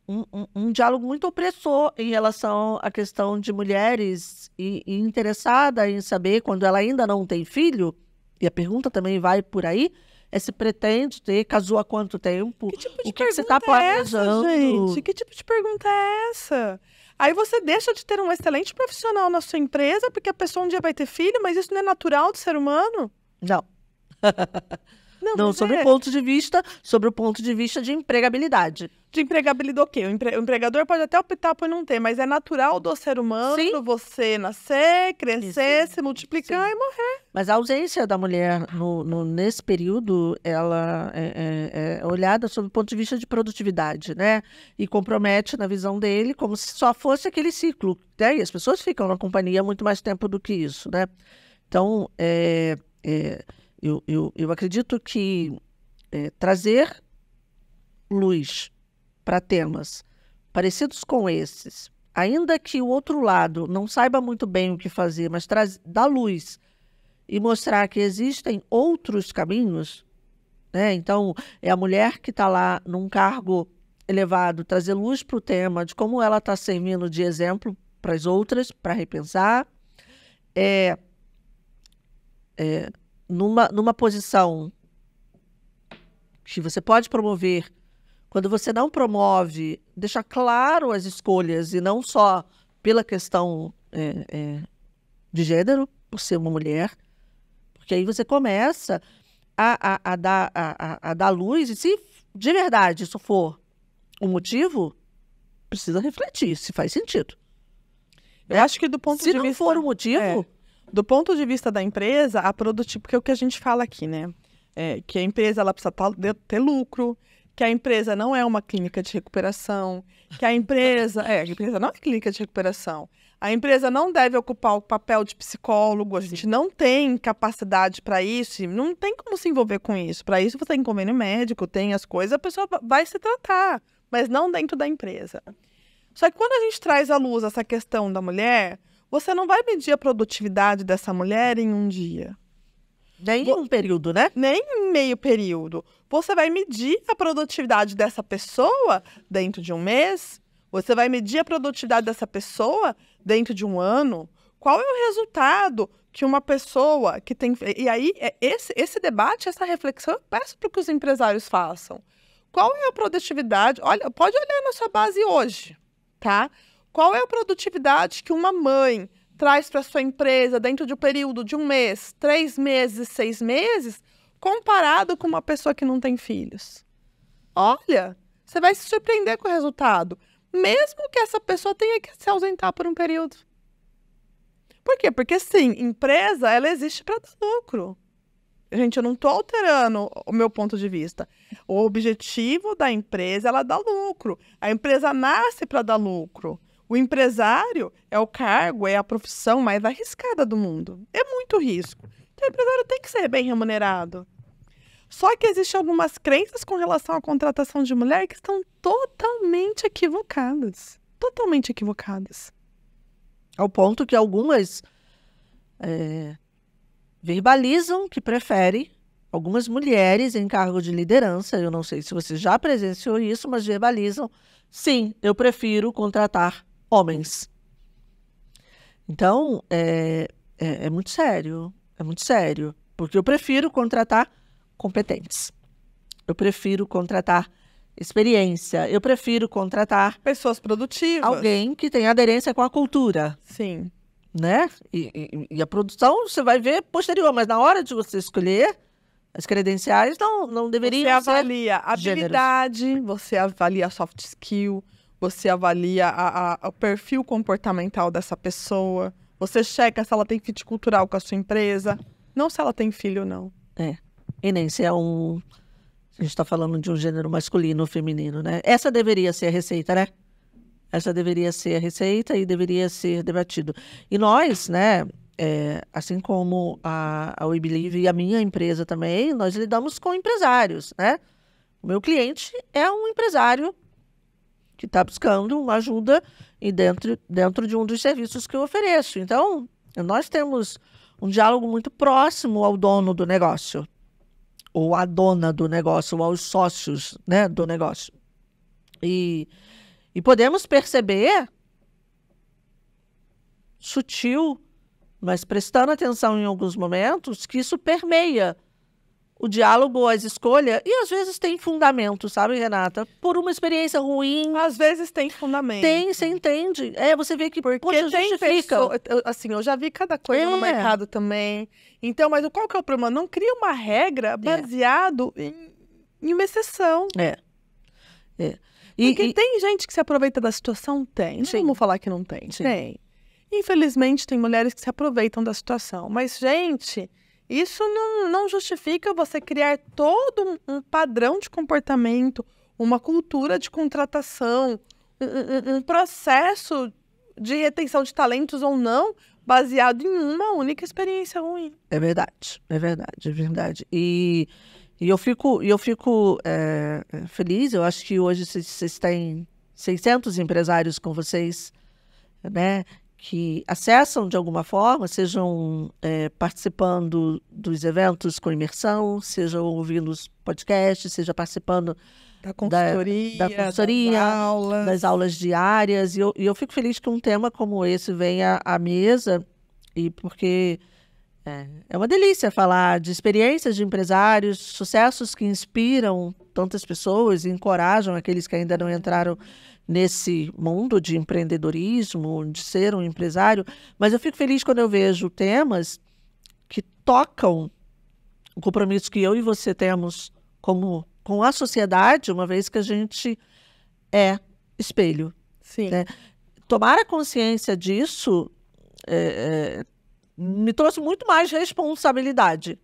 um, um, um, diálogo muito opressor em relação à questão de mulheres e, e, interessada em saber quando ela ainda não tem filho, e a pergunta também vai por aí, é se pretende ter, casou há quanto tempo? Que tipo de o que, que você está planejando? É essa, gente? Que tipo de pergunta é essa? Aí você deixa de ter um excelente profissional na sua empresa, porque a pessoa um dia vai ter filho, mas isso não é natural do ser humano? Não. Não, não sobre o é. ponto de vista, sobre o ponto de vista de empregabilidade. De empregabilidade o quê? O, empre, o empregador pode até optar por não ter, mas é natural do ser humano Sim. você nascer, crescer, Isso. se multiplicar Sim. e morrer. Mas a ausência da mulher no, no nesse período, ela é, é, é, olhada sob o ponto de vista de produtividade, né? E compromete na visão dele como se só fosse aquele ciclo. Né? E as pessoas ficam na companhia muito mais tempo do que isso, né? Então, é, é eu, eu, eu acredito que é, trazer luz para temas parecidos com esses, ainda que o outro lado não saiba muito bem o que fazer, mas traz, dá luz e mostrar que existem outros caminhos, né? Então, é a mulher que está lá num cargo elevado, trazer luz para o tema de como ela está servindo de exemplo para as outras, para repensar. É, é, numa, numa posição que você pode promover, quando você não promove, deixa claro as escolhas e não só pela questão é, é, de gênero, por ser uma mulher, porque aí você começa a, a, a, dar, a, a dar luz e se de verdade isso for o um motivo, precisa refletir se faz sentido. Eu né? acho que do ponto se de vista. Se não for o motivo, é. Do ponto de vista da empresa, a produtividade, porque é o que a gente fala aqui, né? É, que a empresa ela precisa ter lucro, que a empresa não é uma clínica de recuperação, que a empresa. É, a empresa não é clínica de recuperação. A empresa não deve ocupar o papel de psicólogo, a gente não tem capacidade para isso, não tem como se envolver com isso. Para isso, você tem convênio médico, tem as coisas, a pessoa vai se tratar, mas não dentro da empresa. Só que quando a gente traz à luz essa questão da mulher, você não vai medir a produtividade dessa mulher em um dia. Nem em um período, né? Nem em meio período. Você vai medir a produtividade dessa pessoa dentro de um mês? Você vai medir a produtividade dessa pessoa dentro de um ano? Qual é o resultado que uma pessoa que tem. E aí, é, esse, esse debate, essa reflexão, eu peço para que os empresários façam. Qual é a produtividade? Olha, pode olhar na sua base hoje, tá? Qual é a produtividade que uma mãe traz para sua empresa dentro de um período de um mês, três meses, seis meses, comparado com uma pessoa que não tem filhos? Olha, você vai se surpreender com o resultado, mesmo que essa pessoa tenha que se ausentar por um período. Por quê? Porque sim, empresa ela existe para dar lucro. Gente, eu não estou alterando o meu ponto de vista. O objetivo da empresa é ela dar lucro. A empresa nasce para dar lucro. O empresário é o cargo, é a profissão mais arriscada do mundo. É muito risco. Então, o empresário tem que ser bem remunerado. Só que existem algumas crenças com relação à contratação de mulher que estão totalmente equivocadas. Totalmente equivocadas. Ao ponto que algumas é, verbalizam que preferem algumas mulheres em cargo de liderança. Eu não sei se você já presenciou isso, mas verbalizam. Sim, eu prefiro contratar homens. Então, é, é, é muito sério. É muito sério. Porque eu prefiro contratar competentes. Eu prefiro contratar experiência. Eu prefiro contratar pessoas produtivas. Alguém que tem aderência com a cultura. Sim. Né? E, e, e, a produção você vai ver posterior, mas na hora de você escolher as credenciais não, não deveriam você avalia ser habilidade, gêneros. você avalia soft skill, você avalia a, a, o perfil comportamental dessa pessoa, você checa se ela tem fit cultural com a sua empresa, não se ela tem filho ou não. É. E nem se é um. A gente está falando de um gênero masculino ou feminino, né? Essa deveria ser a receita, né? Essa deveria ser a receita e deveria ser debatido. E nós, né, é, assim como a, a We Believe e a minha empresa também, nós lidamos com empresários, né? O meu cliente é um empresário que está buscando uma ajuda e dentro, dentro de um dos serviços que eu ofereço. Então, nós temos um diálogo muito próximo ao dono do negócio, ou à dona do negócio, ou aos sócios né, do negócio. E, e podemos perceber, sutil, mas prestando atenção em alguns momentos, que isso permeia o diálogo, as escolhas, e às vezes tem fundamento, sabe, Renata? Por uma experiência ruim. Às vezes tem fundamento. Tem, você entende. É, você vê que porque poxa, tem justifica. Pessoa, assim, eu já vi cada coisa é. no mercado também. Então, mas qual que é o problema? Não cria uma regra é. baseado é. em, em uma exceção. É. É. E, porque e... tem gente que se aproveita da situação? Tem. Não vamos falar que não tem. Sim. Tem. Infelizmente, tem mulheres que se aproveitam da situação. Mas, gente, isso não, não justifica você criar todo um, um padrão de comportamento, uma cultura de contratação, um, um, processo de retenção de talentos ou não, baseado em uma única experiência ruim. É verdade, é verdade, é verdade. E, e eu fico, eu fico é, feliz, eu acho que hoje vocês têm 600 empresários com vocês, né? que acessam de alguma forma, sejam é, participando dos eventos com imersão, sejam ouvindo os podcasts, seja participando da consultoria, da, da consultoria das, aulas. das, aulas. diárias. E eu, e eu, fico feliz que um tema como esse venha à mesa, e porque é, é uma delícia falar de experiências de empresários, sucessos que inspiram tantas pessoas e encorajam aqueles que ainda não entraram nesse mundo de empreendedorismo, de ser um empresário, mas eu fico feliz quando eu vejo temas que tocam o compromisso que eu e você temos como com a sociedade, uma vez que a gente é espelho. Sim. Né? Tomar a consciência disso é, é, me trouxe muito mais responsabilidade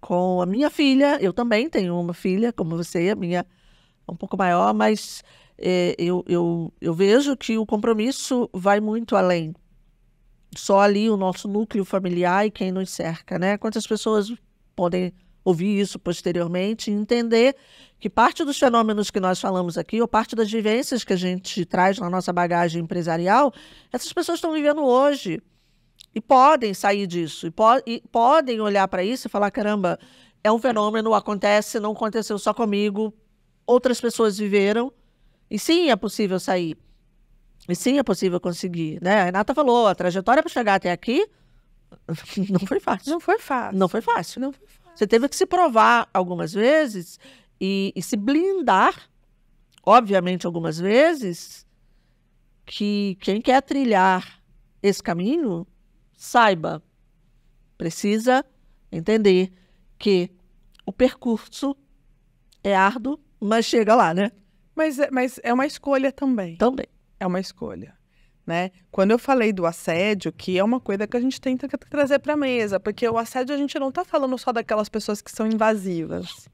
com a minha filha. Eu também tenho uma filha, como você, a minha é um pouco maior, mas é, eu, eu, eu vejo que o compromisso vai muito além. Só ali o nosso núcleo familiar e quem nos cerca, né? Quantas pessoas podem ouvir isso posteriormente e entender que parte dos fenômenos que nós falamos aqui, ou parte das vivências que a gente traz na nossa bagagem empresarial, essas pessoas estão vivendo hoje e podem sair disso, e, po e podem olhar para isso e falar: caramba, é um fenômeno, acontece, não aconteceu só comigo, outras pessoas viveram e sim, é possível sair. E sim, é possível conseguir, né? A Renata falou, a trajetória para chegar até aqui não foi fácil. Não foi fácil. Não foi fácil. Não foi fácil. Você teve que se provar algumas vezes e, e se blindar, obviamente, algumas vezes, que quem quer trilhar esse caminho saiba, precisa entender que o percurso é árduo, mas chega lá, né? Mas, é, mas é uma escolha também. Também. É uma escolha. Né? Quando eu falei do assédio, que é uma coisa que a gente tenta trazer para a mesa, porque o assédio a gente não está falando só daquelas pessoas que são invasivas.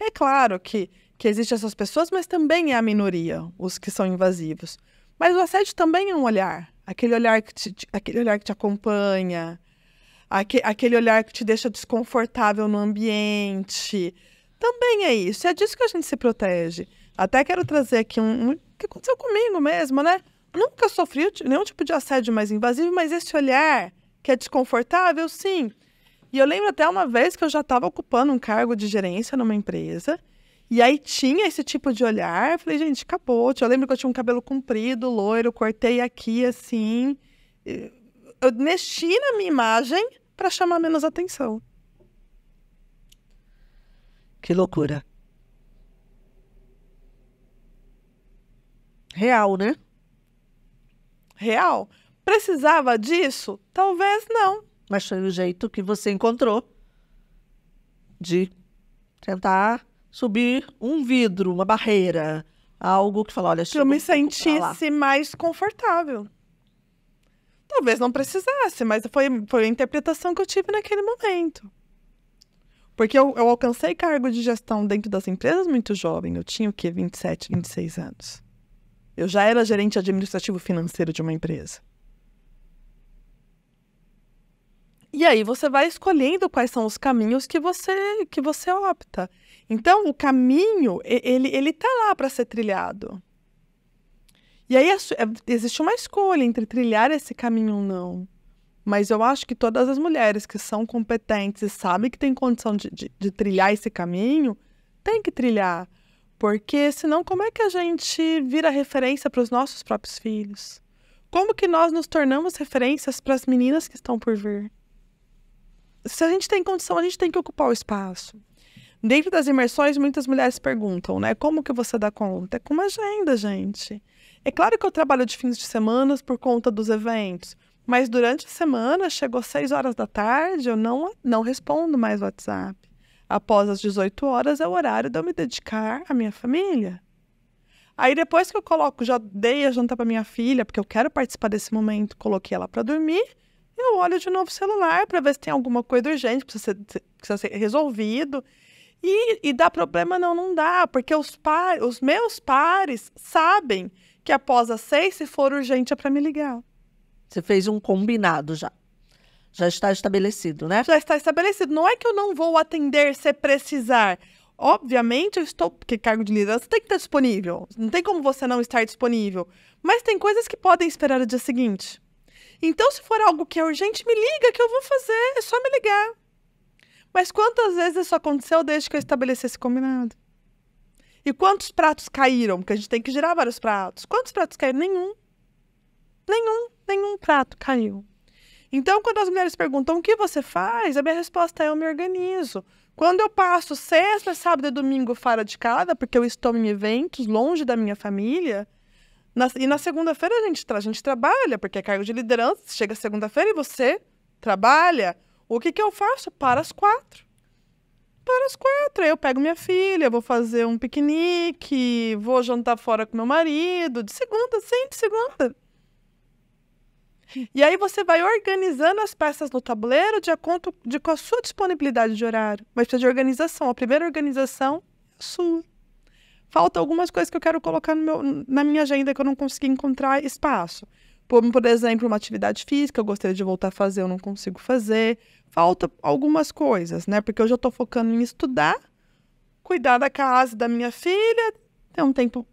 É claro que, que existem essas pessoas, mas também é a minoria, os que são invasivos. Mas o assédio também é um olhar, aquele olhar que te, aquele olhar que te acompanha, aque, aquele olhar que te deixa desconfortável no ambiente. Também é isso, é disso que a gente se protege. Até quero trazer aqui um, um que aconteceu comigo mesmo, né? Nunca sofri nenhum tipo de assédio mais invasivo, mas esse olhar que é desconfortável, sim. E eu lembro até uma vez que eu já estava ocupando um cargo de gerência numa empresa. E aí tinha esse tipo de olhar. falei, gente, acabou. Eu lembro que eu tinha um cabelo comprido, loiro, cortei aqui assim. Eu mexi na minha imagem para chamar menos atenção. Que loucura. Real, né? Real. Precisava disso? Talvez não. Mas foi o jeito que você encontrou de tentar subir um vidro, uma barreira, algo que fala, olha, que eu me sentisse mais confortável. Talvez não precisasse, mas foi, foi a interpretação que eu tive naquele momento. Porque eu, eu alcancei cargo de gestão dentro das empresas muito jovem, eu tinha o quê? 27, 26 anos. Eu já era gerente administrativo financeiro de uma empresa. E aí você vai escolhendo quais são os caminhos que você que você opta. Então o caminho ele ele tá lá para ser trilhado. E aí é, existe uma escolha entre trilhar esse caminho ou não. Mas eu acho que todas as mulheres que são competentes e sabem que têm condição de, de, de trilhar esse caminho, têm que trilhar. Porque senão, como é que a gente vira referência para os nossos próprios filhos? Como que nós nos tornamos referências para as meninas que estão por vir? Se a gente tem condição, a gente tem que ocupar o espaço. Dentro das imersões, muitas mulheres perguntam, né? Como que você dá conta? É com uma agenda, gente. É claro que eu trabalho de fins de semana por conta dos eventos, mas durante a semana, chegou seis horas da tarde, eu não, não respondo mais WhatsApp após as 18 horas é o horário de eu me dedicar à minha família. Aí depois que eu coloco, já dei a janta para minha filha, porque eu quero participar desse momento, coloquei ela para dormir, eu olho de novo o celular para ver se tem alguma coisa urgente, precisa ser, precisa ser resolvido. E, e dá problema? Não, não dá, porque os, par, os meus pares sabem que após as seis, se for urgente, é para me ligar. Você fez um combinado já. Já está estabelecido, né? Já está estabelecido. Não é que eu não vou atender se precisar. Obviamente, eu estou. Porque cargo de liderança tem que estar disponível. Não tem como você não estar disponível. Mas tem coisas que podem esperar o dia seguinte. Então, se for algo que é urgente, me liga que eu vou fazer. É só me ligar. Mas quantas vezes isso aconteceu desde que eu estabelecesse combinado? E quantos pratos caíram? Porque a gente tem que girar vários pratos. Quantos pratos caíram? Nenhum. Nenhum. Nenhum prato caiu. Então, quando as mulheres perguntam o que você faz, a minha resposta é: eu me organizo. Quando eu passo sexta, sábado e domingo fora de casa, porque eu estou em eventos longe da minha família, na, e na segunda-feira a gente, a gente trabalha, porque é cargo de liderança, chega segunda-feira e você trabalha. O que, que eu faço? Para as quatro. Para as quatro. Eu pego minha filha, vou fazer um piquenique, vou jantar fora com meu marido, de segunda, sempre segunda. E aí você vai organizando as peças no tabuleiro de acordo de, com a sua disponibilidade de horário. Mas precisa de organização. A primeira organização é sua. Falta algumas coisas que eu quero colocar meu, na minha agenda que eu não consegui encontrar espaço. Por, por exemplo, uma atividade física, eu gostaria de voltar a fazer, eu não consigo fazer. Falta algumas coisas, né? Porque eu já estou focando em estudar, cuidar da casa da minha filha, ter um tempo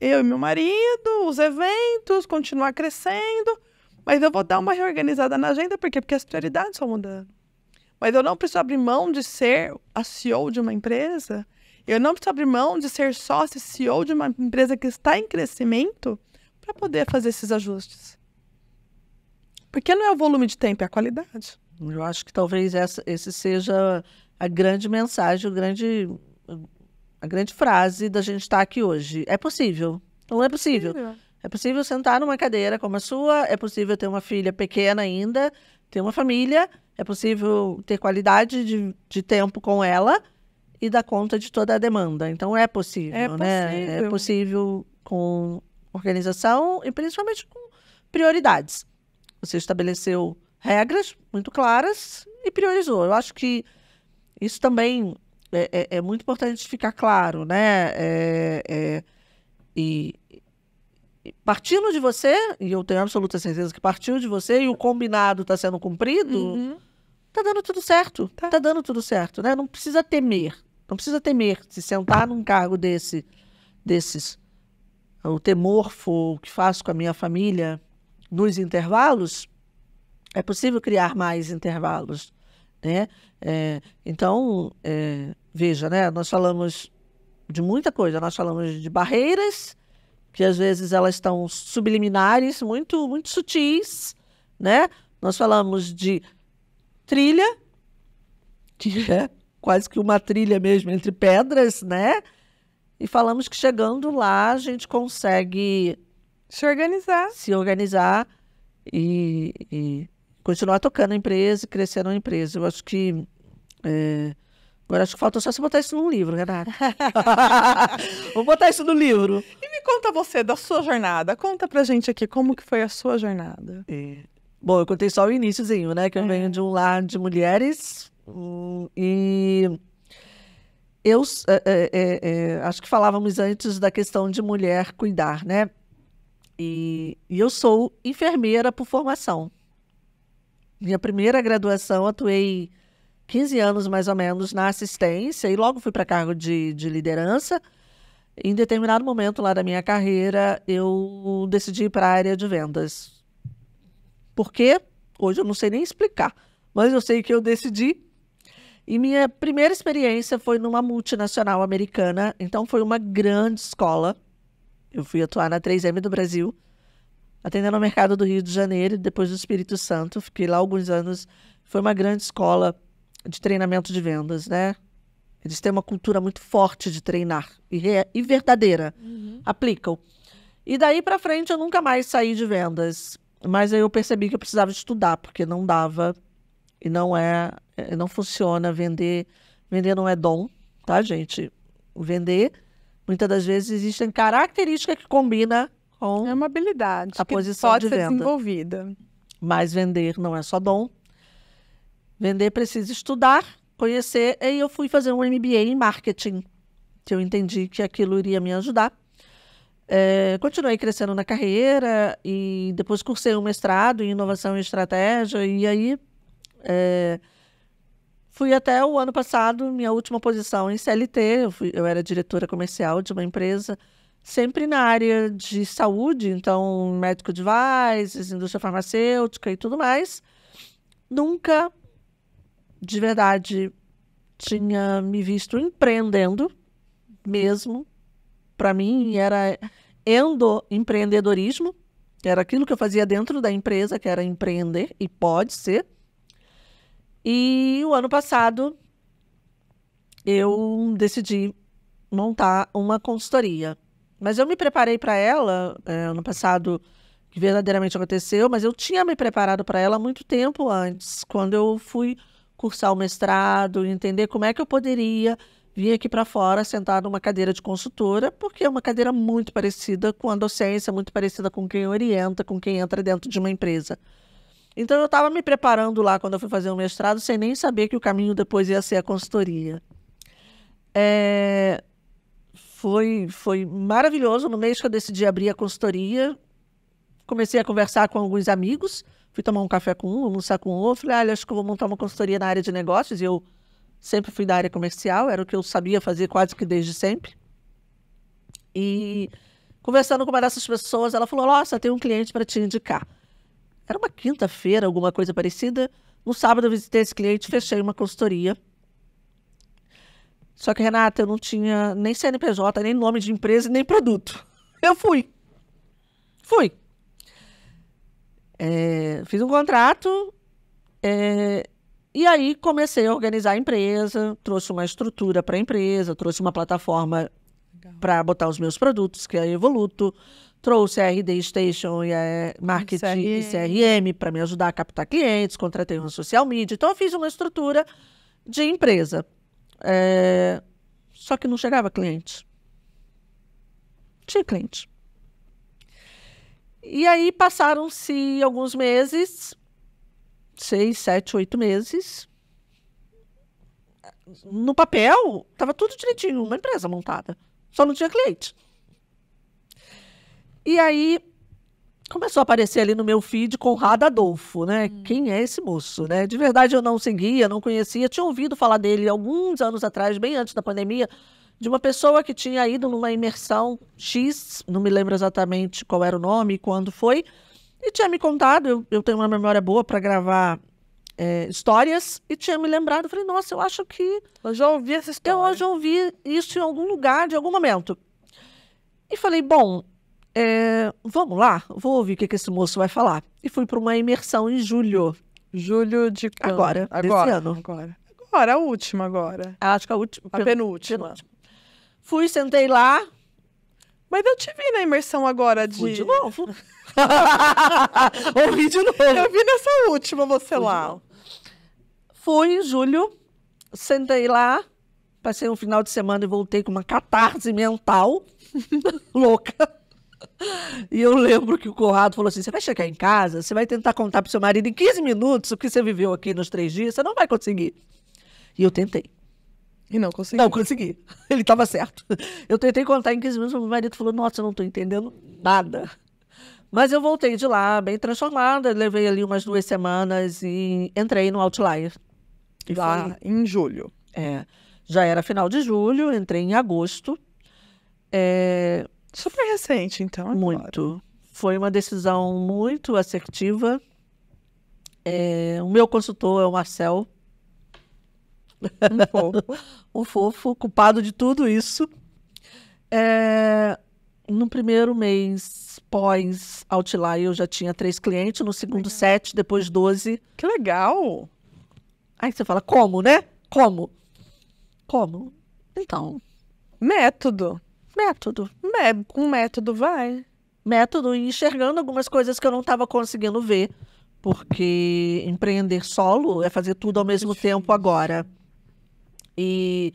eu e meu marido, os eventos, continuar crescendo mas eu vou dar uma reorganizada na agenda, por quê? Porque as prioridades estão mudando. Mas eu não preciso abrir mão de ser a CEO de uma empresa. Eu não preciso abrir mão de ser sócio e CEO de uma empresa que está em crescimento para poder fazer esses ajustes. Porque não é o volume de tempo, é a qualidade. Eu acho que talvez essa esse seja a grande mensagem, o grande, a grande frase da gente estar aqui hoje. É possível. Não é possível. É possível. É possível sentar numa cadeira como a sua, é possível ter uma filha pequena ainda, ter uma família, é possível ter qualidade de, de tempo com ela e dar conta de toda a demanda. Então é possível, é né? É possível. É possível com organização e principalmente com prioridades. Você estabeleceu regras muito claras e priorizou. Eu acho que isso também é, é, é muito importante ficar claro, né? É, é e partindo de você, e eu tenho absoluta certeza que partiu de você, e o combinado está sendo cumprido, uhum. tá dando tudo certo. Tá. tá dando tudo certo, né? Não precisa temer. Não precisa temer se sentar num cargo desse, desses. O temor for o que faço com a minha família nos intervalos, é possível criar mais intervalos, né? É, então, é, veja, né? Nós falamos de muita coisa. Nós falamos de barreiras, que às vezes elas estão subliminares, muito, muito sutis, né? Nós falamos de trilha, que é quase que uma trilha mesmo entre pedras, né? E falamos que chegando lá a gente consegue se organizar, se organizar e, e continuar tocando a empresa e a empresa. Eu acho que é, Agora acho que falta só você botar isso num livro, Renata. Vou botar isso no livro. E me conta você da sua jornada. Conta pra gente aqui como que foi a sua jornada. É. Bom, eu contei só o iníciozinho, né? Que eu é. venho de um lar de mulheres hum, e eu é, acho que falávamos antes da questão de mulher cuidar, né? E, e eu sou enfermeira por formação. Minha primeira graduação atuei 15 anos mais ou menos na assistência e logo fui para cargo de, de liderança. Em determinado momento lá da minha carreira, eu decidi ir para a área de vendas. Por quê? Hoje eu não sei nem explicar, mas eu sei que eu decidi. E minha primeira experiência foi numa multinacional americana, então foi uma grande escola. Eu fui atuar na 3M do Brasil, atendendo o mercado do Rio de Janeiro e depois do Espírito Santo. Fiquei lá alguns anos. Foi uma grande escola de treinamento de vendas, né? Eles têm uma cultura muito forte de treinar e, e verdadeira. Uhum. Aplicam. E daí para frente eu nunca mais saí de vendas. Mas aí eu percebi que eu precisava estudar, porque não dava e não é, é, não funciona vender. Vender não é dom, tá, gente? Vender muitas das vezes existem características que combina com é uma habilidade a posição pode de ser venda. desenvolvida. Mas vender não é só dom, Vender precisa estudar, conhecer, e eu fui fazer um MBA em marketing, que eu entendi que aquilo iria me ajudar. É, continuei crescendo na carreira e depois cursei um mestrado em inovação e estratégia, e aí é, fui até o ano passado, minha última posição em CLT, eu, fui, eu era diretora comercial de uma empresa sempre na área de saúde, então médico devices, indústria farmacêutica e tudo mais. Nunca de verdade tinha me visto empreendendo mesmo. Para mim era endoempreendedorismo, era aquilo que eu fazia dentro da empresa, que era empreender e pode ser. E o ano passado eu decidi montar uma consultoria. Mas eu me preparei para ela é, ano passado que verdadeiramente aconteceu, mas eu tinha me preparado para ela muito tempo antes, quando eu fui cursar o mestrado, entender como é que eu poderia vir aqui para fora sentar numa cadeira de consultora, porque é uma cadeira muito parecida com a docência, muito parecida com quem orienta, com quem entra dentro de uma empresa. Então eu estava me preparando lá quando eu fui fazer o mestrado, sem nem saber que o caminho depois ia ser a consultoria. É... Foi, foi maravilhoso. No mês que eu decidi abrir a consultoria, comecei a conversar com alguns amigos fui tomar um café com um, almoçar com outro, falei, ah, acho que vou montar uma consultoria na área de negócios, e eu sempre fui da área comercial, era o que eu sabia fazer quase que desde sempre. E conversando com uma dessas pessoas, ela falou, nossa, tem um cliente para te indicar. Era uma quinta-feira, alguma coisa parecida. No sábado eu visitei esse cliente, fechei uma consultoria. Só que, Renata, eu não tinha nem CNPJ, nem nome de empresa, nem produto. Eu fui. Fui. É, fiz um contrato é, e aí comecei a organizar a empresa, trouxe uma estrutura para a empresa, trouxe uma plataforma para botar os meus produtos, que é a Evoluto, trouxe a RD Station e a Marketing e CRM para me ajudar a captar clientes, contratei uma social media. Então, eu fiz uma estrutura de empresa. É... Só que não chegava cliente. Tinha cliente. E aí passaram-se alguns meses, seis, sete, oito meses. No papel, estava tudo direitinho, uma empresa montada. Só não tinha cliente. E aí começou a aparecer ali no meu feed Conrado Adolfo, né? Hum. Quem é esse moço, né? De verdade eu não seguia, não conhecia, tinha ouvido falar dele alguns anos atrás, bem antes da pandemia, de uma pessoa que tinha ido numa imersão X, não me lembro exatamente qual era o nome e quando foi, e tinha me contado, eu, eu tenho uma memória boa para gravar é, histórias, e tinha me lembrado, falei, nossa, eu acho que... Eu já ouvi essa história. Eu já ouvi isso em algum lugar, de algum momento. E falei, bom, é, vamos lá, vou ouvir o que, que esse moço vai falar. E fui para uma imersão em julho. Julho de quando? Agora, agora, desse ano. Agora, agora a última agora. Acho que a última. A penúltima. penúltima. Fui, sentei lá. Mas eu te vi na imersão agora de. Fui de novo. Ouvi de novo. Eu vi nessa última você Fui lá. Fui em julho, sentei lá, passei um final de semana e voltei com uma catarse mental louca. E eu lembro que o Corrado falou assim: você vai chegar em casa, você vai tentar contar pro seu marido em 15 minutos o que você viveu aqui nos três dias, você não vai conseguir. E eu tentei. E não consegui. Não consegui. Ele estava certo. Eu tentei contar em 15 minutos, meu marido falou: Nossa, eu não estou entendendo nada. Mas eu voltei de lá bem transformada, levei ali umas duas semanas e entrei no Outlier. E lá em julho. É. Já era final de julho, entrei em agosto. É... Super recente, então. Agora. Muito. Foi uma decisão muito assertiva. É... O meu consultor é o Marcel um fofo. um fofo, culpado de tudo isso. É, no primeiro mês pós Outlier, eu já tinha três clientes. No segundo, legal. sete, depois doze. Que legal! Aí você fala, como, né? Como? Como? Então. Método. Método. Mé um método vai. Método e enxergando algumas coisas que eu não estava conseguindo ver. Porque empreender solo é fazer tudo ao mesmo tempo agora. E,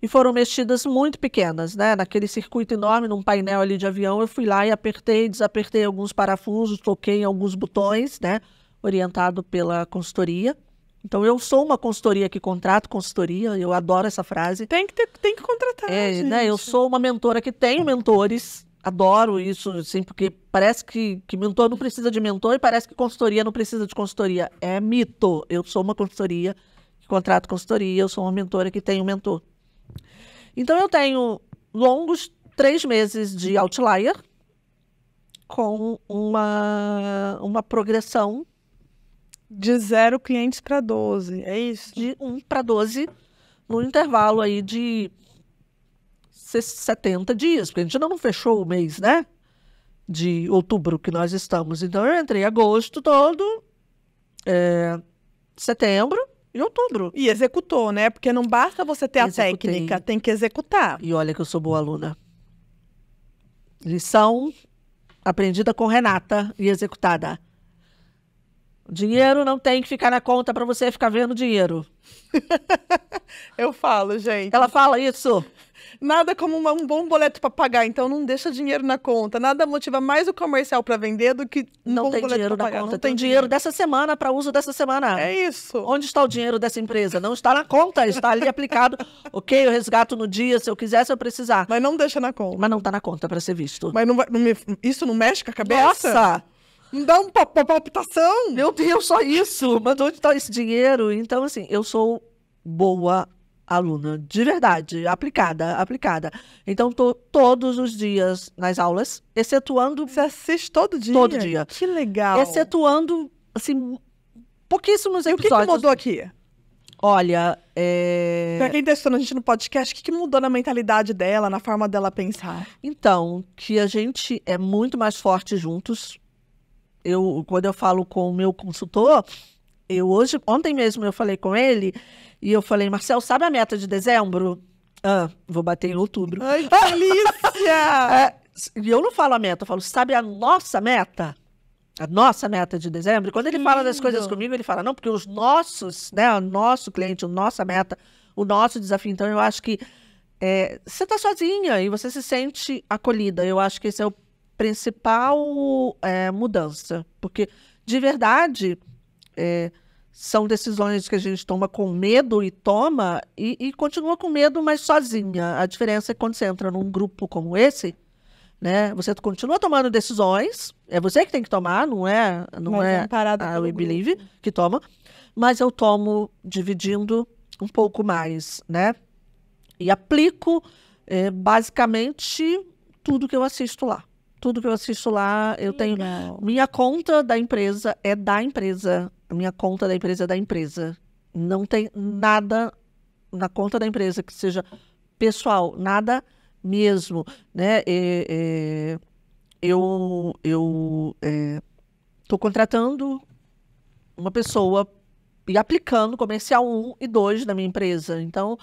e foram mexidas muito pequenas, né? Naquele circuito enorme, num painel ali de avião, eu fui lá e apertei, desapertei alguns parafusos, toquei alguns botões, né? Orientado pela consultoria. Então eu sou uma consultoria que contrato consultoria, eu adoro essa frase. Tem que ter, tem que contratar. É, né? gente. né? Eu sou uma mentora que tenho mentores, adoro isso, assim, porque parece que, que mentor não precisa de mentor e parece que consultoria não precisa de consultoria. É mito. Eu sou uma consultoria contrato consultoria, eu sou uma mentora que tem um mentor. Então eu tenho longos três meses de outlier com uma, uma progressão. De zero clientes para 12, é isso? De 1 um para 12, no intervalo aí de 70 dias, porque a gente ainda não fechou o mês, né? De outubro que nós estamos. Então eu entrei agosto todo, é, setembro, em outubro. E executou, né? Porque não basta você ter Executei. a técnica, tem que executar. E olha que eu sou boa aluna. Lição aprendida com Renata e executada dinheiro não tem que ficar na conta para você ficar vendo dinheiro. Eu falo, gente. Ela fala isso? Nada como uma, um bom boleto para pagar, então não deixa dinheiro na conta. Nada motiva mais o comercial para vender do que um não tem dinheiro na pagar. conta. Não tem, tem dinheiro, dinheiro dessa semana para uso dessa semana. É isso. Onde está o dinheiro dessa empresa? Não está na conta, está ali aplicado. ok, eu resgato no dia, se eu quiser, se eu precisar. Mas não deixa na conta. Mas não está na conta para ser visto. Mas não vai, não me, isso não mexe com a cabeça? Nossa! Me dá uma palpitação. Meu Deus, só isso. Mas onde está esse dinheiro? Então, assim, eu sou boa aluna, de verdade, aplicada, aplicada. Então, tô todos os dias nas aulas, excetuando. Você assiste todo dia? Todo dia. Que legal. Excetuando, assim, pouquíssimos episódios. E o que, que mudou aqui? Olha, é... Pra quem tá a gente no podcast, o que, que mudou na mentalidade dela, na forma dela pensar? Então, que a gente é muito mais forte juntos eu, quando eu falo com o meu consultor, eu hoje, ontem mesmo eu falei com ele e eu falei, Marcel, sabe a meta de dezembro? Ah, vou bater em outubro. Ai, que delícia! É, e é, eu não falo a meta, eu falo, sabe a nossa meta? A nossa meta de dezembro. E quando ele fala das coisas comigo, ele fala, não, porque os nossos, né, o nosso cliente, a nossa meta, o nosso desafio. Então, eu acho que é, você está sozinha e você se sente acolhida. Eu acho que esse é o principal é, mudança. Porque, de verdade, é, são decisões que a gente toma com medo e toma, e, e, continua com medo, mas sozinha. A diferença é que quando você entra num grupo como esse, né, você continua tomando decisões, é você que tem que tomar, não é, não é, é a We Believe grupo. que toma, mas eu tomo dividindo um pouco mais, né? E aplico é, basicamente tudo que eu assisto lá. Tudo que eu assisto lá, eu tenho. Minha conta da empresa é da empresa. Minha conta da empresa é da empresa. Não tem nada na conta da empresa que seja pessoal, nada mesmo, né? É, é, eu eu estou é, contratando uma pessoa e aplicando comercial 1 e 2 na minha empresa. Então,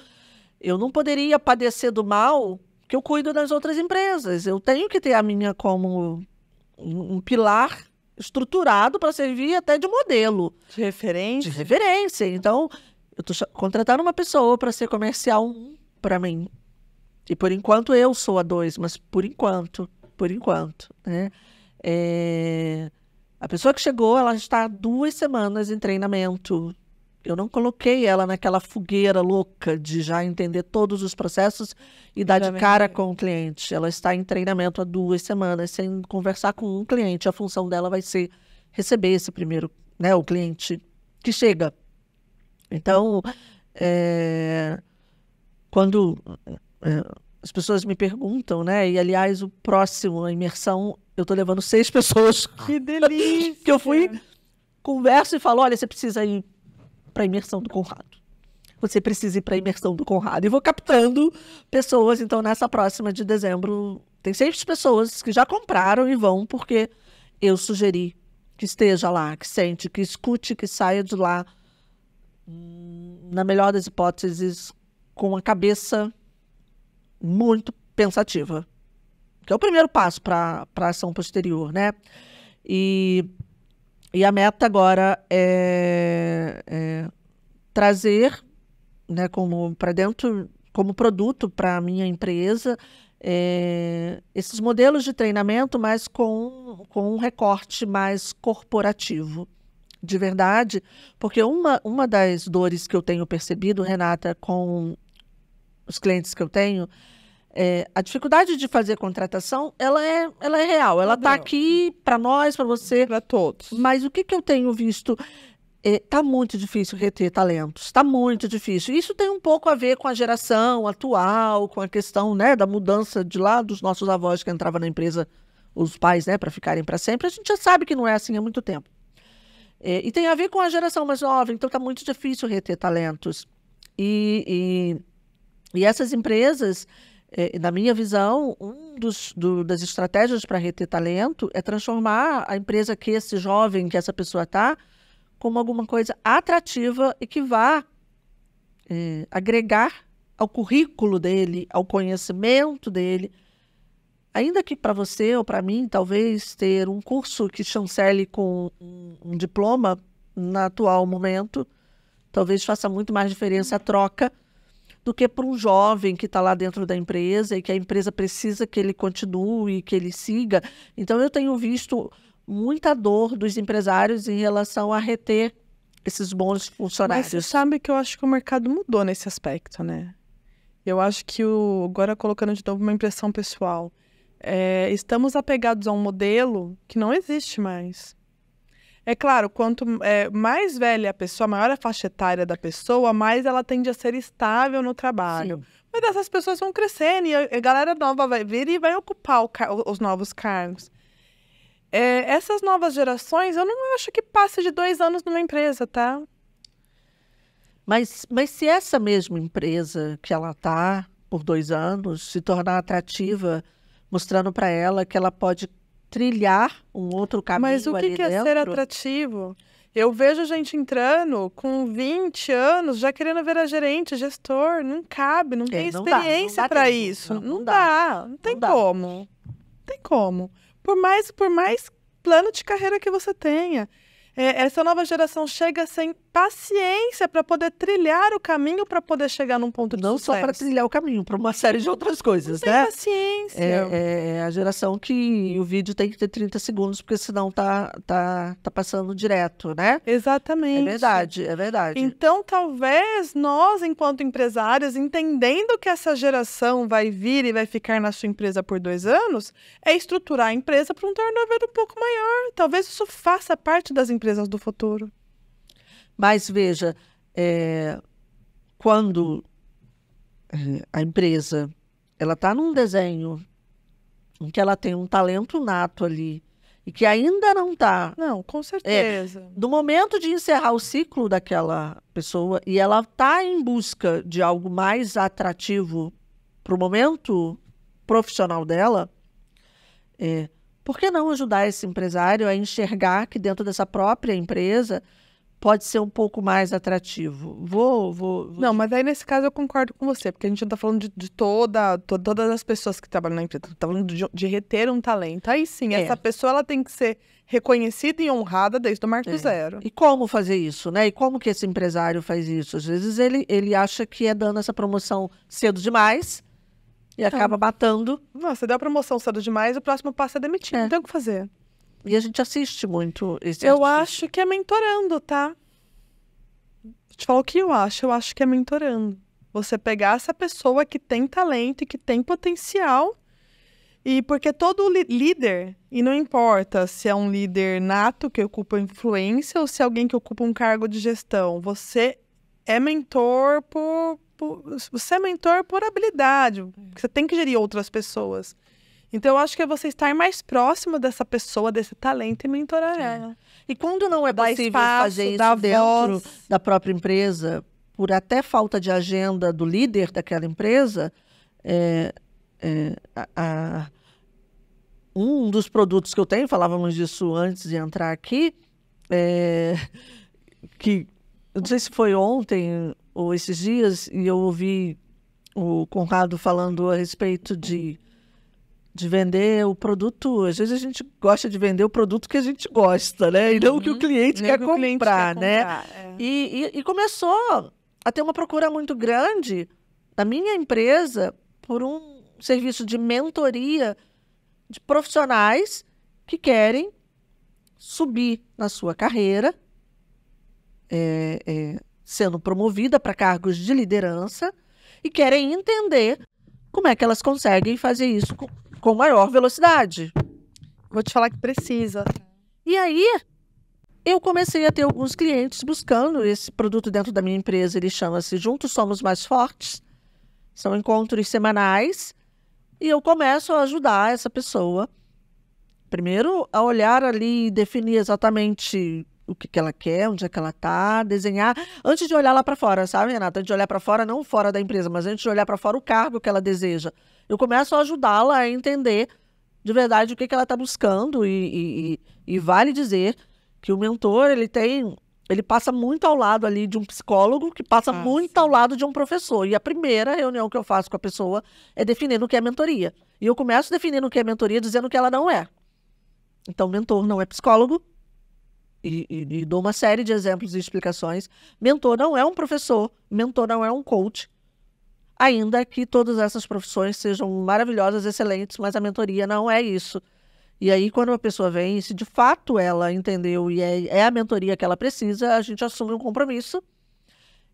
eu não poderia padecer do mal que eu cuido das outras empresas. Eu tenho que ter a minha como um pilar estruturado para servir até de modelo. De referência. De referência. Então, eu estou contratando uma pessoa para ser comercial um para mim. E por enquanto eu sou a dois, mas por enquanto, por enquanto, né? É... A pessoa que chegou, ela está duas semanas em treinamento eu não coloquei ela naquela fogueira louca de já entender todos os processos e dar de cara com o cliente. Ela está em treinamento há duas semanas, sem conversar com um cliente. A função dela vai ser receber esse primeiro, né, o cliente que chega. Então, é, quando é, as pessoas me perguntam, né, e aliás, o próximo, a imersão, eu estou levando seis pessoas. Que delícia! que eu fui, converso e falo, olha, você precisa ir para a imersão do Conrado. Você precisa ir para a imersão do Conrado. E vou captando pessoas, então, nessa próxima de dezembro. Tem seis pessoas que já compraram e vão, porque eu sugeri que esteja lá, que sente, que escute, que saia de lá, na melhor das hipóteses, com a cabeça muito pensativa. Que é o primeiro passo para a ação posterior, né? E e a meta agora é, é trazer né, como para dentro, como produto para a minha empresa, é, esses modelos de treinamento, mas com, com um recorte mais corporativo. De verdade, porque uma, uma das dores que eu tenho percebido, Renata, com os clientes que eu tenho, é, a dificuldade de fazer contratação, ela é, ela é real. Ela está aqui para nós, para você. Para todos. Mas o que, que eu tenho visto? Está é, tá muito difícil reter talentos. Está muito difícil. Isso tem um pouco a ver com a geração atual, com a questão né, da mudança de lá dos nossos avós que entrava na empresa, os pais, né, para ficarem para sempre. A gente já sabe que não é assim há muito tempo. É, e tem a ver com a geração mais nova, então está muito difícil reter talentos. E, e, e essas empresas é, na minha visão, um dos, do, das estratégias para reter talento é transformar a empresa que esse jovem, que essa pessoa está, como alguma coisa atrativa e que vá é, agregar ao currículo dele, ao conhecimento dele. Ainda que para você ou para mim, talvez ter um curso que chancele com um, um diploma, no atual momento, talvez faça muito mais diferença a troca do que para um jovem que está lá dentro da empresa e que a empresa precisa que ele continue, que ele siga. Então, eu tenho visto muita dor dos empresários em relação a reter esses bons funcionários. Mas você sabe que eu acho que o mercado mudou nesse aspecto, né? Eu acho que o agora colocando de novo uma impressão pessoal, é, estamos apegados a um modelo que não existe mais. É claro, quanto é, mais velha a pessoa, maior a faixa etária da pessoa, mais ela tende a ser estável no trabalho. Sim. Mas essas pessoas vão crescendo e a galera nova vai vir e vai ocupar os novos cargos. É, essas novas gerações, eu não acho que passe de dois anos numa empresa, tá? Mas, mas se essa mesma empresa que ela está por dois anos se tornar atrativa, mostrando para ela que ela pode trilhar um outro caminho. Mas o que, que é dentro? ser atrativo? Eu vejo gente entrando com 20 anos já querendo ver a gerente, gestor. Não cabe, não é, tem não experiência para isso. Não, não, dá, dá, não tem não como. Dá. Não tem como. Por mais, por mais plano de carreira que você tenha. É, essa nova geração chega sem paciência para poder trilhar o caminho para poder chegar num ponto de Não sucesso. só para trilhar o caminho, para uma série de outras coisas, Não né? Tem paciência. É, é, é, a geração que o vídeo tem que ter 30 segundos, porque senão tá, tá, tá passando direto, né? Exatamente. É verdade, é verdade. Então, talvez nós, enquanto empresários, entendendo que essa geração vai vir e vai ficar na sua empresa por dois anos, é estruturar a empresa para um turnover um pouco maior. Talvez isso faça parte das empresas do futuro. Mas veja, é, quando é, a empresa ela está num desenho em que ela tem um talento nato ali e que ainda não está. Não, com é, certeza. É, no momento de encerrar o ciclo daquela pessoa e ela está em busca de algo mais atrativo para o momento profissional dela, é, por que não ajudar esse empresário a enxergar que dentro dessa própria empresa pode ser um pouco mais atrativo. Vou, vou, vou... Não, mas aí nesse caso eu concordo com você, porque a gente não está falando de, de toda, to, todas as pessoas que trabalham na empresa, está falando de, de, reter um talento. Aí sim, é. essa pessoa ela tem que ser reconhecida e honrada desde o marco é. zero. E como fazer isso, né? E como que esse empresário faz isso? Às vezes ele, ele acha que é dando essa promoção cedo demais, e então, acaba matando. Nossa, deu a promoção cedo demais, o próximo passo é demitir. É. Não tem o que fazer. E a gente assiste muito esse Eu acho que é mentorando, tá? te falo o que eu acho. Eu acho que é mentorando. Você pegar essa pessoa que tem talento e que tem potencial. E porque todo líder, e não importa se é um líder nato que ocupa influência ou se é alguém que ocupa um cargo de gestão, você é mentor por, por você é mentor por habilidade. É. Você tem que gerir outras pessoas. Então, eu acho que é você estar mais próximo dessa pessoa, desse talento e mentorar ela. E quando não é dá possível espaço, fazer isso dentro voz. da própria empresa, por até falta de agenda do líder daquela empresa, é, é, a, a, um dos produtos que eu tenho, falávamos disso antes de entrar aqui, é, que eu não sei se foi ontem ou esses dias, e eu ouvi o Conrado falando a respeito de de vender o produto. Às vezes a gente gosta de vender o produto que a gente gosta, né? E não uhum. o que o uhum. cliente, quer, que comprar, o cliente quer, né? comprar, né? É. E, e, e, começou a ter uma procura muito grande da minha empresa por um serviço de mentoria de profissionais que querem subir na sua carreira, é, é, sendo promovida para cargos de liderança e querem entender como é que elas conseguem fazer isso com maior velocidade. Vou te falar que precisa. E aí, eu comecei a ter alguns clientes buscando esse produto dentro da minha empresa. Ele chama-se Juntos Somos Mais Fortes. São encontros semanais. E eu começo a ajudar essa pessoa, primeiro, a olhar ali e definir exatamente o que, que ela quer, onde é que ela está, desenhar. Antes de olhar lá para fora, sabe, Renata? Antes de olhar para fora, não fora da empresa, mas antes de olhar para fora o cargo que ela deseja eu começo a ajudá-la a entender de verdade o que, que ela está buscando. E, e, e, vale dizer que o mentor, ele tem. Ele passa muito ao lado ali de um psicólogo, que passa ah, muito ao lado de um professor. E a primeira reunião que eu faço com a pessoa é definindo o que é mentoria. E eu começo definindo o que é mentoria, dizendo que ela não é. Então, mentor não é psicólogo, e, e, e, dou uma série de exemplos e explicações. Mentor não é um professor, mentor não é um coach, ainda que todas essas profissões sejam maravilhosas, excelentes, mas a mentoria não é isso. E aí, quando uma pessoa vem, se de fato ela entendeu e é, é a mentoria que ela precisa, a gente assume um compromisso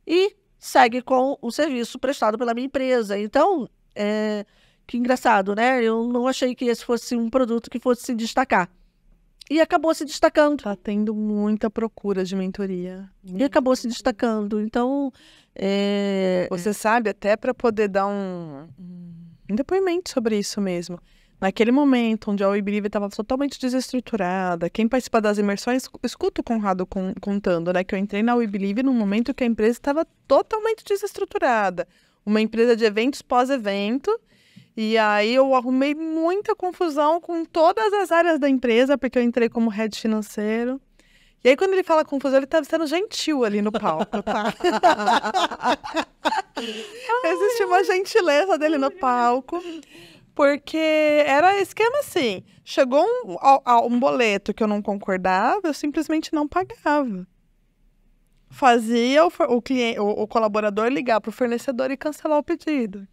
e segue com o serviço prestado pela minha empresa. Então, é, que engraçado, né? Eu não achei que esse fosse um produto que fosse se destacar e acabou se destacando. Tá tendo muita procura de mentoria. E acabou se destacando. Então. É... Você sabe, até para poder dar um... um depoimento sobre isso mesmo. Naquele momento onde a Believe estava totalmente desestruturada, quem participa das imersões, escuta o Conrado contando, né? Que eu entrei na Believe num momento que a empresa estava totalmente desestruturada. Uma empresa de eventos pós-evento, e aí eu arrumei muita confusão com todas as áreas da empresa, porque eu entrei como head financeiro. E aí, quando ele fala confusão, ele tá sendo gentil ali no palco, tá? Existe uma gentileza dele no palco, porque era esquema assim: chegou um, um boleto que eu não concordava, eu simplesmente não pagava. Fazia o, o, cliente, o, o colaborador ligar para o fornecedor e cancelar o pedido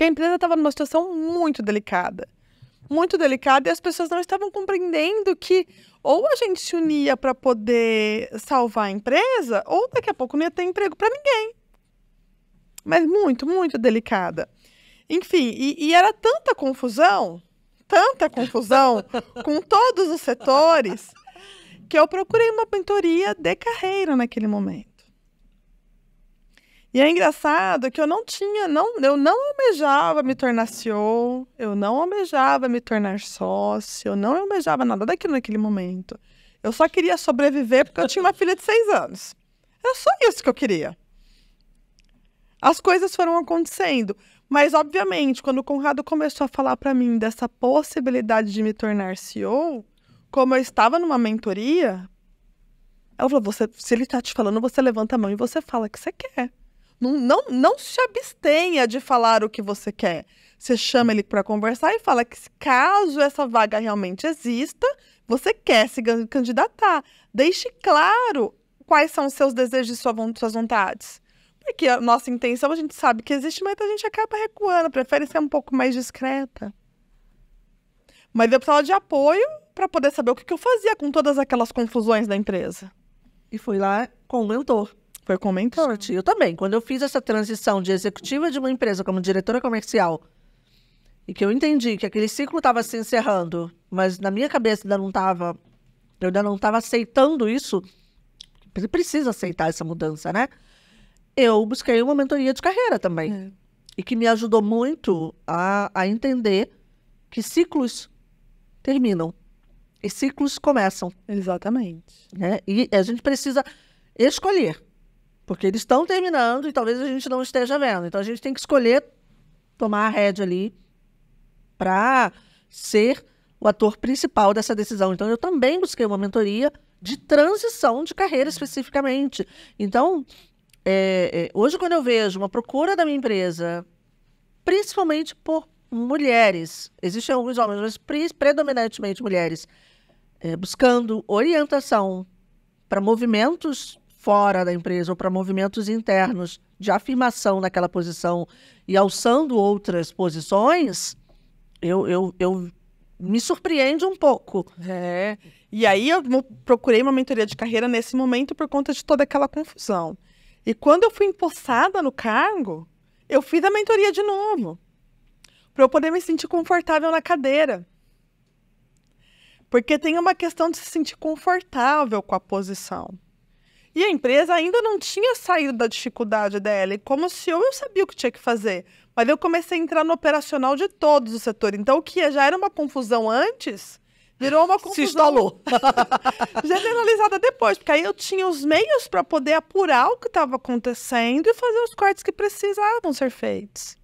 que a empresa estava numa situação muito delicada. Muito delicada e as pessoas não estavam compreendendo que ou a gente se unia para poder salvar a empresa, ou daqui a pouco não ia ter emprego para ninguém. Mas muito, muito delicada. Enfim, e, e era tanta confusão, tanta confusão com todos os setores, que eu procurei uma mentoria de carreira naquele momento. E é engraçado que eu não tinha, não, eu não almejava me tornar CEO, eu não almejava me tornar sócio, eu não almejava nada daquilo naquele momento. Eu só queria sobreviver porque eu tinha uma filha de seis anos. Era só isso que eu queria. As coisas foram acontecendo. Mas, obviamente, quando o Conrado começou a falar para mim dessa possibilidade de me tornar CEO, como eu estava numa mentoria, ela falou: você, se ele está te falando, você levanta a mão e você fala o que você quer. Não, não, não se abstenha de falar o que você quer. Você chama ele para conversar e fala que caso essa vaga realmente exista, você quer se candidatar. Deixe claro quais são os seus desejos e suas vontades. Porque a nossa intenção a gente sabe que existe, mas a gente acaba recuando, prefere ser um pouco mais discreta. Mas eu precisava de apoio para poder saber o que, que eu fazia com todas aquelas confusões da empresa. E fui lá com o mentor. Foi comentante. Eu também. Quando eu fiz essa transição de executiva de uma empresa como diretora comercial e que eu entendi que aquele ciclo estava se encerrando, mas na minha cabeça ainda não estava, eu ainda não estava aceitando isso. Você precisa aceitar essa mudança, né? Eu busquei uma mentoria de carreira também. É. E que me ajudou muito a, a entender que ciclos terminam e ciclos começam. Exatamente. Né? E a gente precisa escolher porque eles estão terminando e talvez a gente não esteja vendo. Então a gente tem que escolher tomar a rédea ali para ser o ator principal dessa decisão. Então eu também busquei uma mentoria de transição de carreira especificamente. Então, é, é, hoje quando eu vejo uma procura da minha empresa, principalmente por mulheres, existem alguns homens, mas predominantemente mulheres, é, buscando orientação para movimentos fora da empresa ou para movimentos internos de afirmação naquela posição e alçando outras posições, eu, eu, eu me surpreende um pouco. É. E aí eu procurei uma mentoria de carreira nesse momento por conta de toda aquela confusão. E quando eu fui empossada no cargo, eu fiz a mentoria de novo. Para eu poder me sentir confortável na cadeira. Porque tem uma questão de se sentir confortável com a posição. E a empresa ainda não tinha saído da dificuldade dela. E como se eu sabia o que tinha que fazer. Mas eu comecei a entrar no operacional de todos os setores. Então, o que é, já era uma confusão antes, virou uma confusão. Se instalou. generalizada depois. Porque aí eu tinha os meios para poder apurar o que estava acontecendo e fazer os cortes que precisavam ser feitos.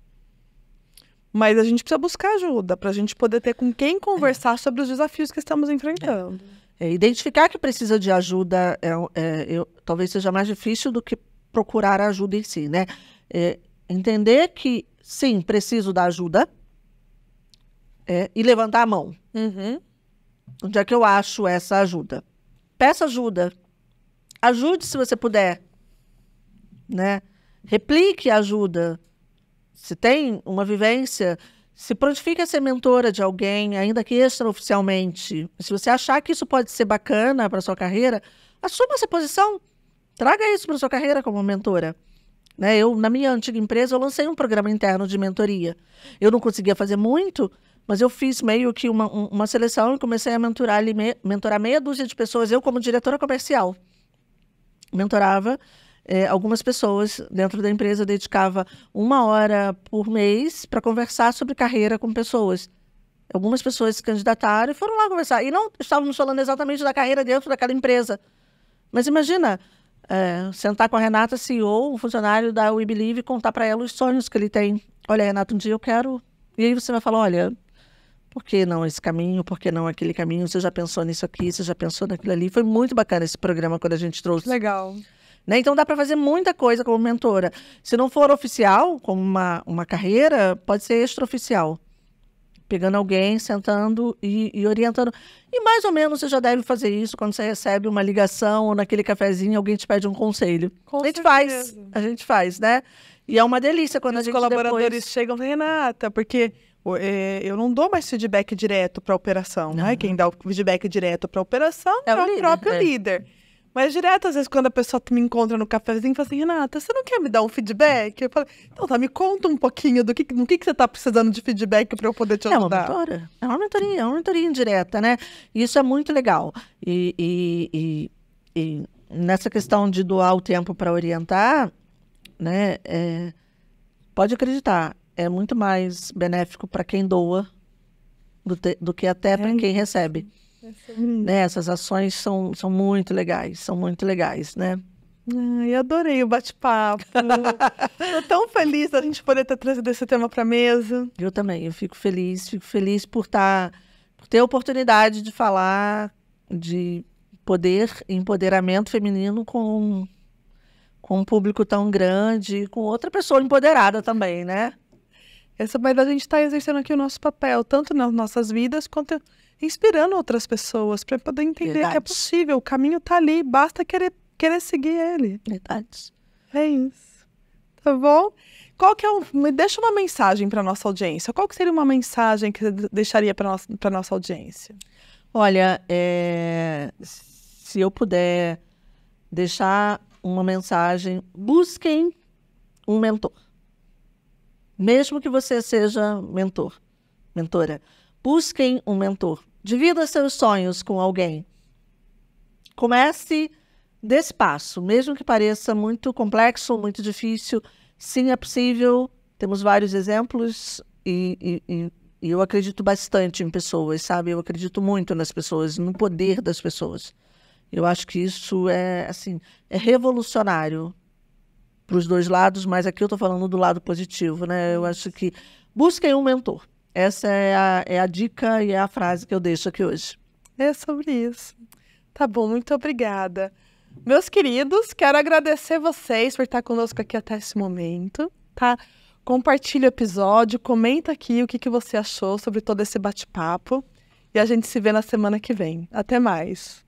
Mas a gente precisa buscar ajuda para a gente poder ter com quem conversar sobre os desafios que estamos enfrentando. É. É, identificar que precisa de ajuda é, é, eu, talvez seja mais difícil do que procurar ajuda em si, né? É, entender que sim, preciso da ajuda é, e levantar a mão. Uhum. Onde é que eu acho essa ajuda? Peça ajuda. Ajude se você puder, né? Replique a ajuda. Se tem uma vivência se prontifique a ser mentora de alguém, ainda que extraoficialmente. Se você achar que isso pode ser bacana para sua carreira, assuma essa posição. Traga isso para sua carreira como mentora. Né? Eu, na minha antiga empresa, eu lancei um programa interno de mentoria. Eu não conseguia fazer muito, mas eu fiz meio que uma, uma seleção e comecei a mentorar, ali, mentorar meia dúzia de pessoas, eu como diretora comercial. Mentorava é, algumas pessoas dentro da empresa dedicava uma hora por mês para conversar sobre carreira com pessoas. Algumas pessoas se candidataram e foram lá conversar. E não estávamos falando exatamente da carreira dentro daquela empresa. Mas imagina é, sentar com a Renata, CEO, um funcionário da We Believe, e contar para ela os sonhos que ele tem. Olha, Renata, um dia eu quero. E aí você vai falar: olha, por que não esse caminho? Por que não aquele caminho? Você já pensou nisso aqui? Você já pensou naquilo ali? Foi muito bacana esse programa quando a gente trouxe. Legal. Né? Então dá para fazer muita coisa como mentora. Se não for oficial, como uma, uma carreira, pode ser extraoficial. Pegando alguém, sentando e, e orientando. E mais ou menos você já deve fazer isso quando você recebe uma ligação ou naquele cafezinho alguém te pede um conselho. Com a gente certeza. faz, a gente faz, né? E é uma delícia quando e a gente Os colaboradores depois... chegam, Renata, porque é, eu não dou mais feedback direto para a operação, né? Quem dá o feedback direto para a operação é, é o, líder, próprio é. líder. Mas direto, às vezes, quando a pessoa me encontra no cafezinho, fala assim, Renata, você não quer me dar um feedback? Eu falo, então tá, me conta um pouquinho do que, no que, que você tá precisando de feedback para eu poder te ajudar. É uma mentora, é uma mentoria, é uma mentoria indireta, né? Isso é muito legal. E, e, e, e nessa questão de doar o tempo para orientar, né, é, pode acreditar, é muito mais benéfico para quem doa do, te, do que até é. para quem recebe. Né? Essas ações são, são muito legais, são muito legais, né? Ai, adorei o bate-papo. Estou tão feliz da gente poder ter trazido esse tema para a mesa. Eu também, eu fico feliz, fico feliz por, tá, por ter a oportunidade de falar de poder, empoderamento feminino com, com um público tão grande, com outra pessoa empoderada também, né? Essa, mas a gente está exercendo aqui o nosso papel, tanto nas nossas vidas quanto inspirando outras pessoas para poder entender Verdade. que é possível, o caminho tá ali, basta querer, querer seguir ele. Verdade. É isso. Tá bom? Qual que é deixa uma mensagem para nossa audiência. Qual que seria uma mensagem que você deixaria para nossa para nossa audiência? Olha, é, se eu puder deixar uma mensagem, busquem um mentor. Mesmo que você seja mentor, mentora, Busquem um mentor. Divida seus sonhos com alguém. Comece desse passo, mesmo que pareça muito complexo, muito difícil. Sim, é possível. Temos vários exemplos e, e, e eu acredito bastante em pessoas, sabe? Eu acredito muito nas pessoas, no poder das pessoas. Eu acho que isso é assim, é revolucionário para os dois lados, mas aqui eu estou falando do lado positivo, né? Eu acho que busquem um mentor. Essa é a, é a dica e é a frase que eu deixo aqui hoje. É sobre isso. Tá bom, muito obrigada. Meus queridos, quero agradecer vocês por estar conosco aqui até esse momento, tá? Compartilhe o episódio, comenta aqui o que, que você achou sobre todo esse bate-papo e a gente se vê na semana que vem. Até mais!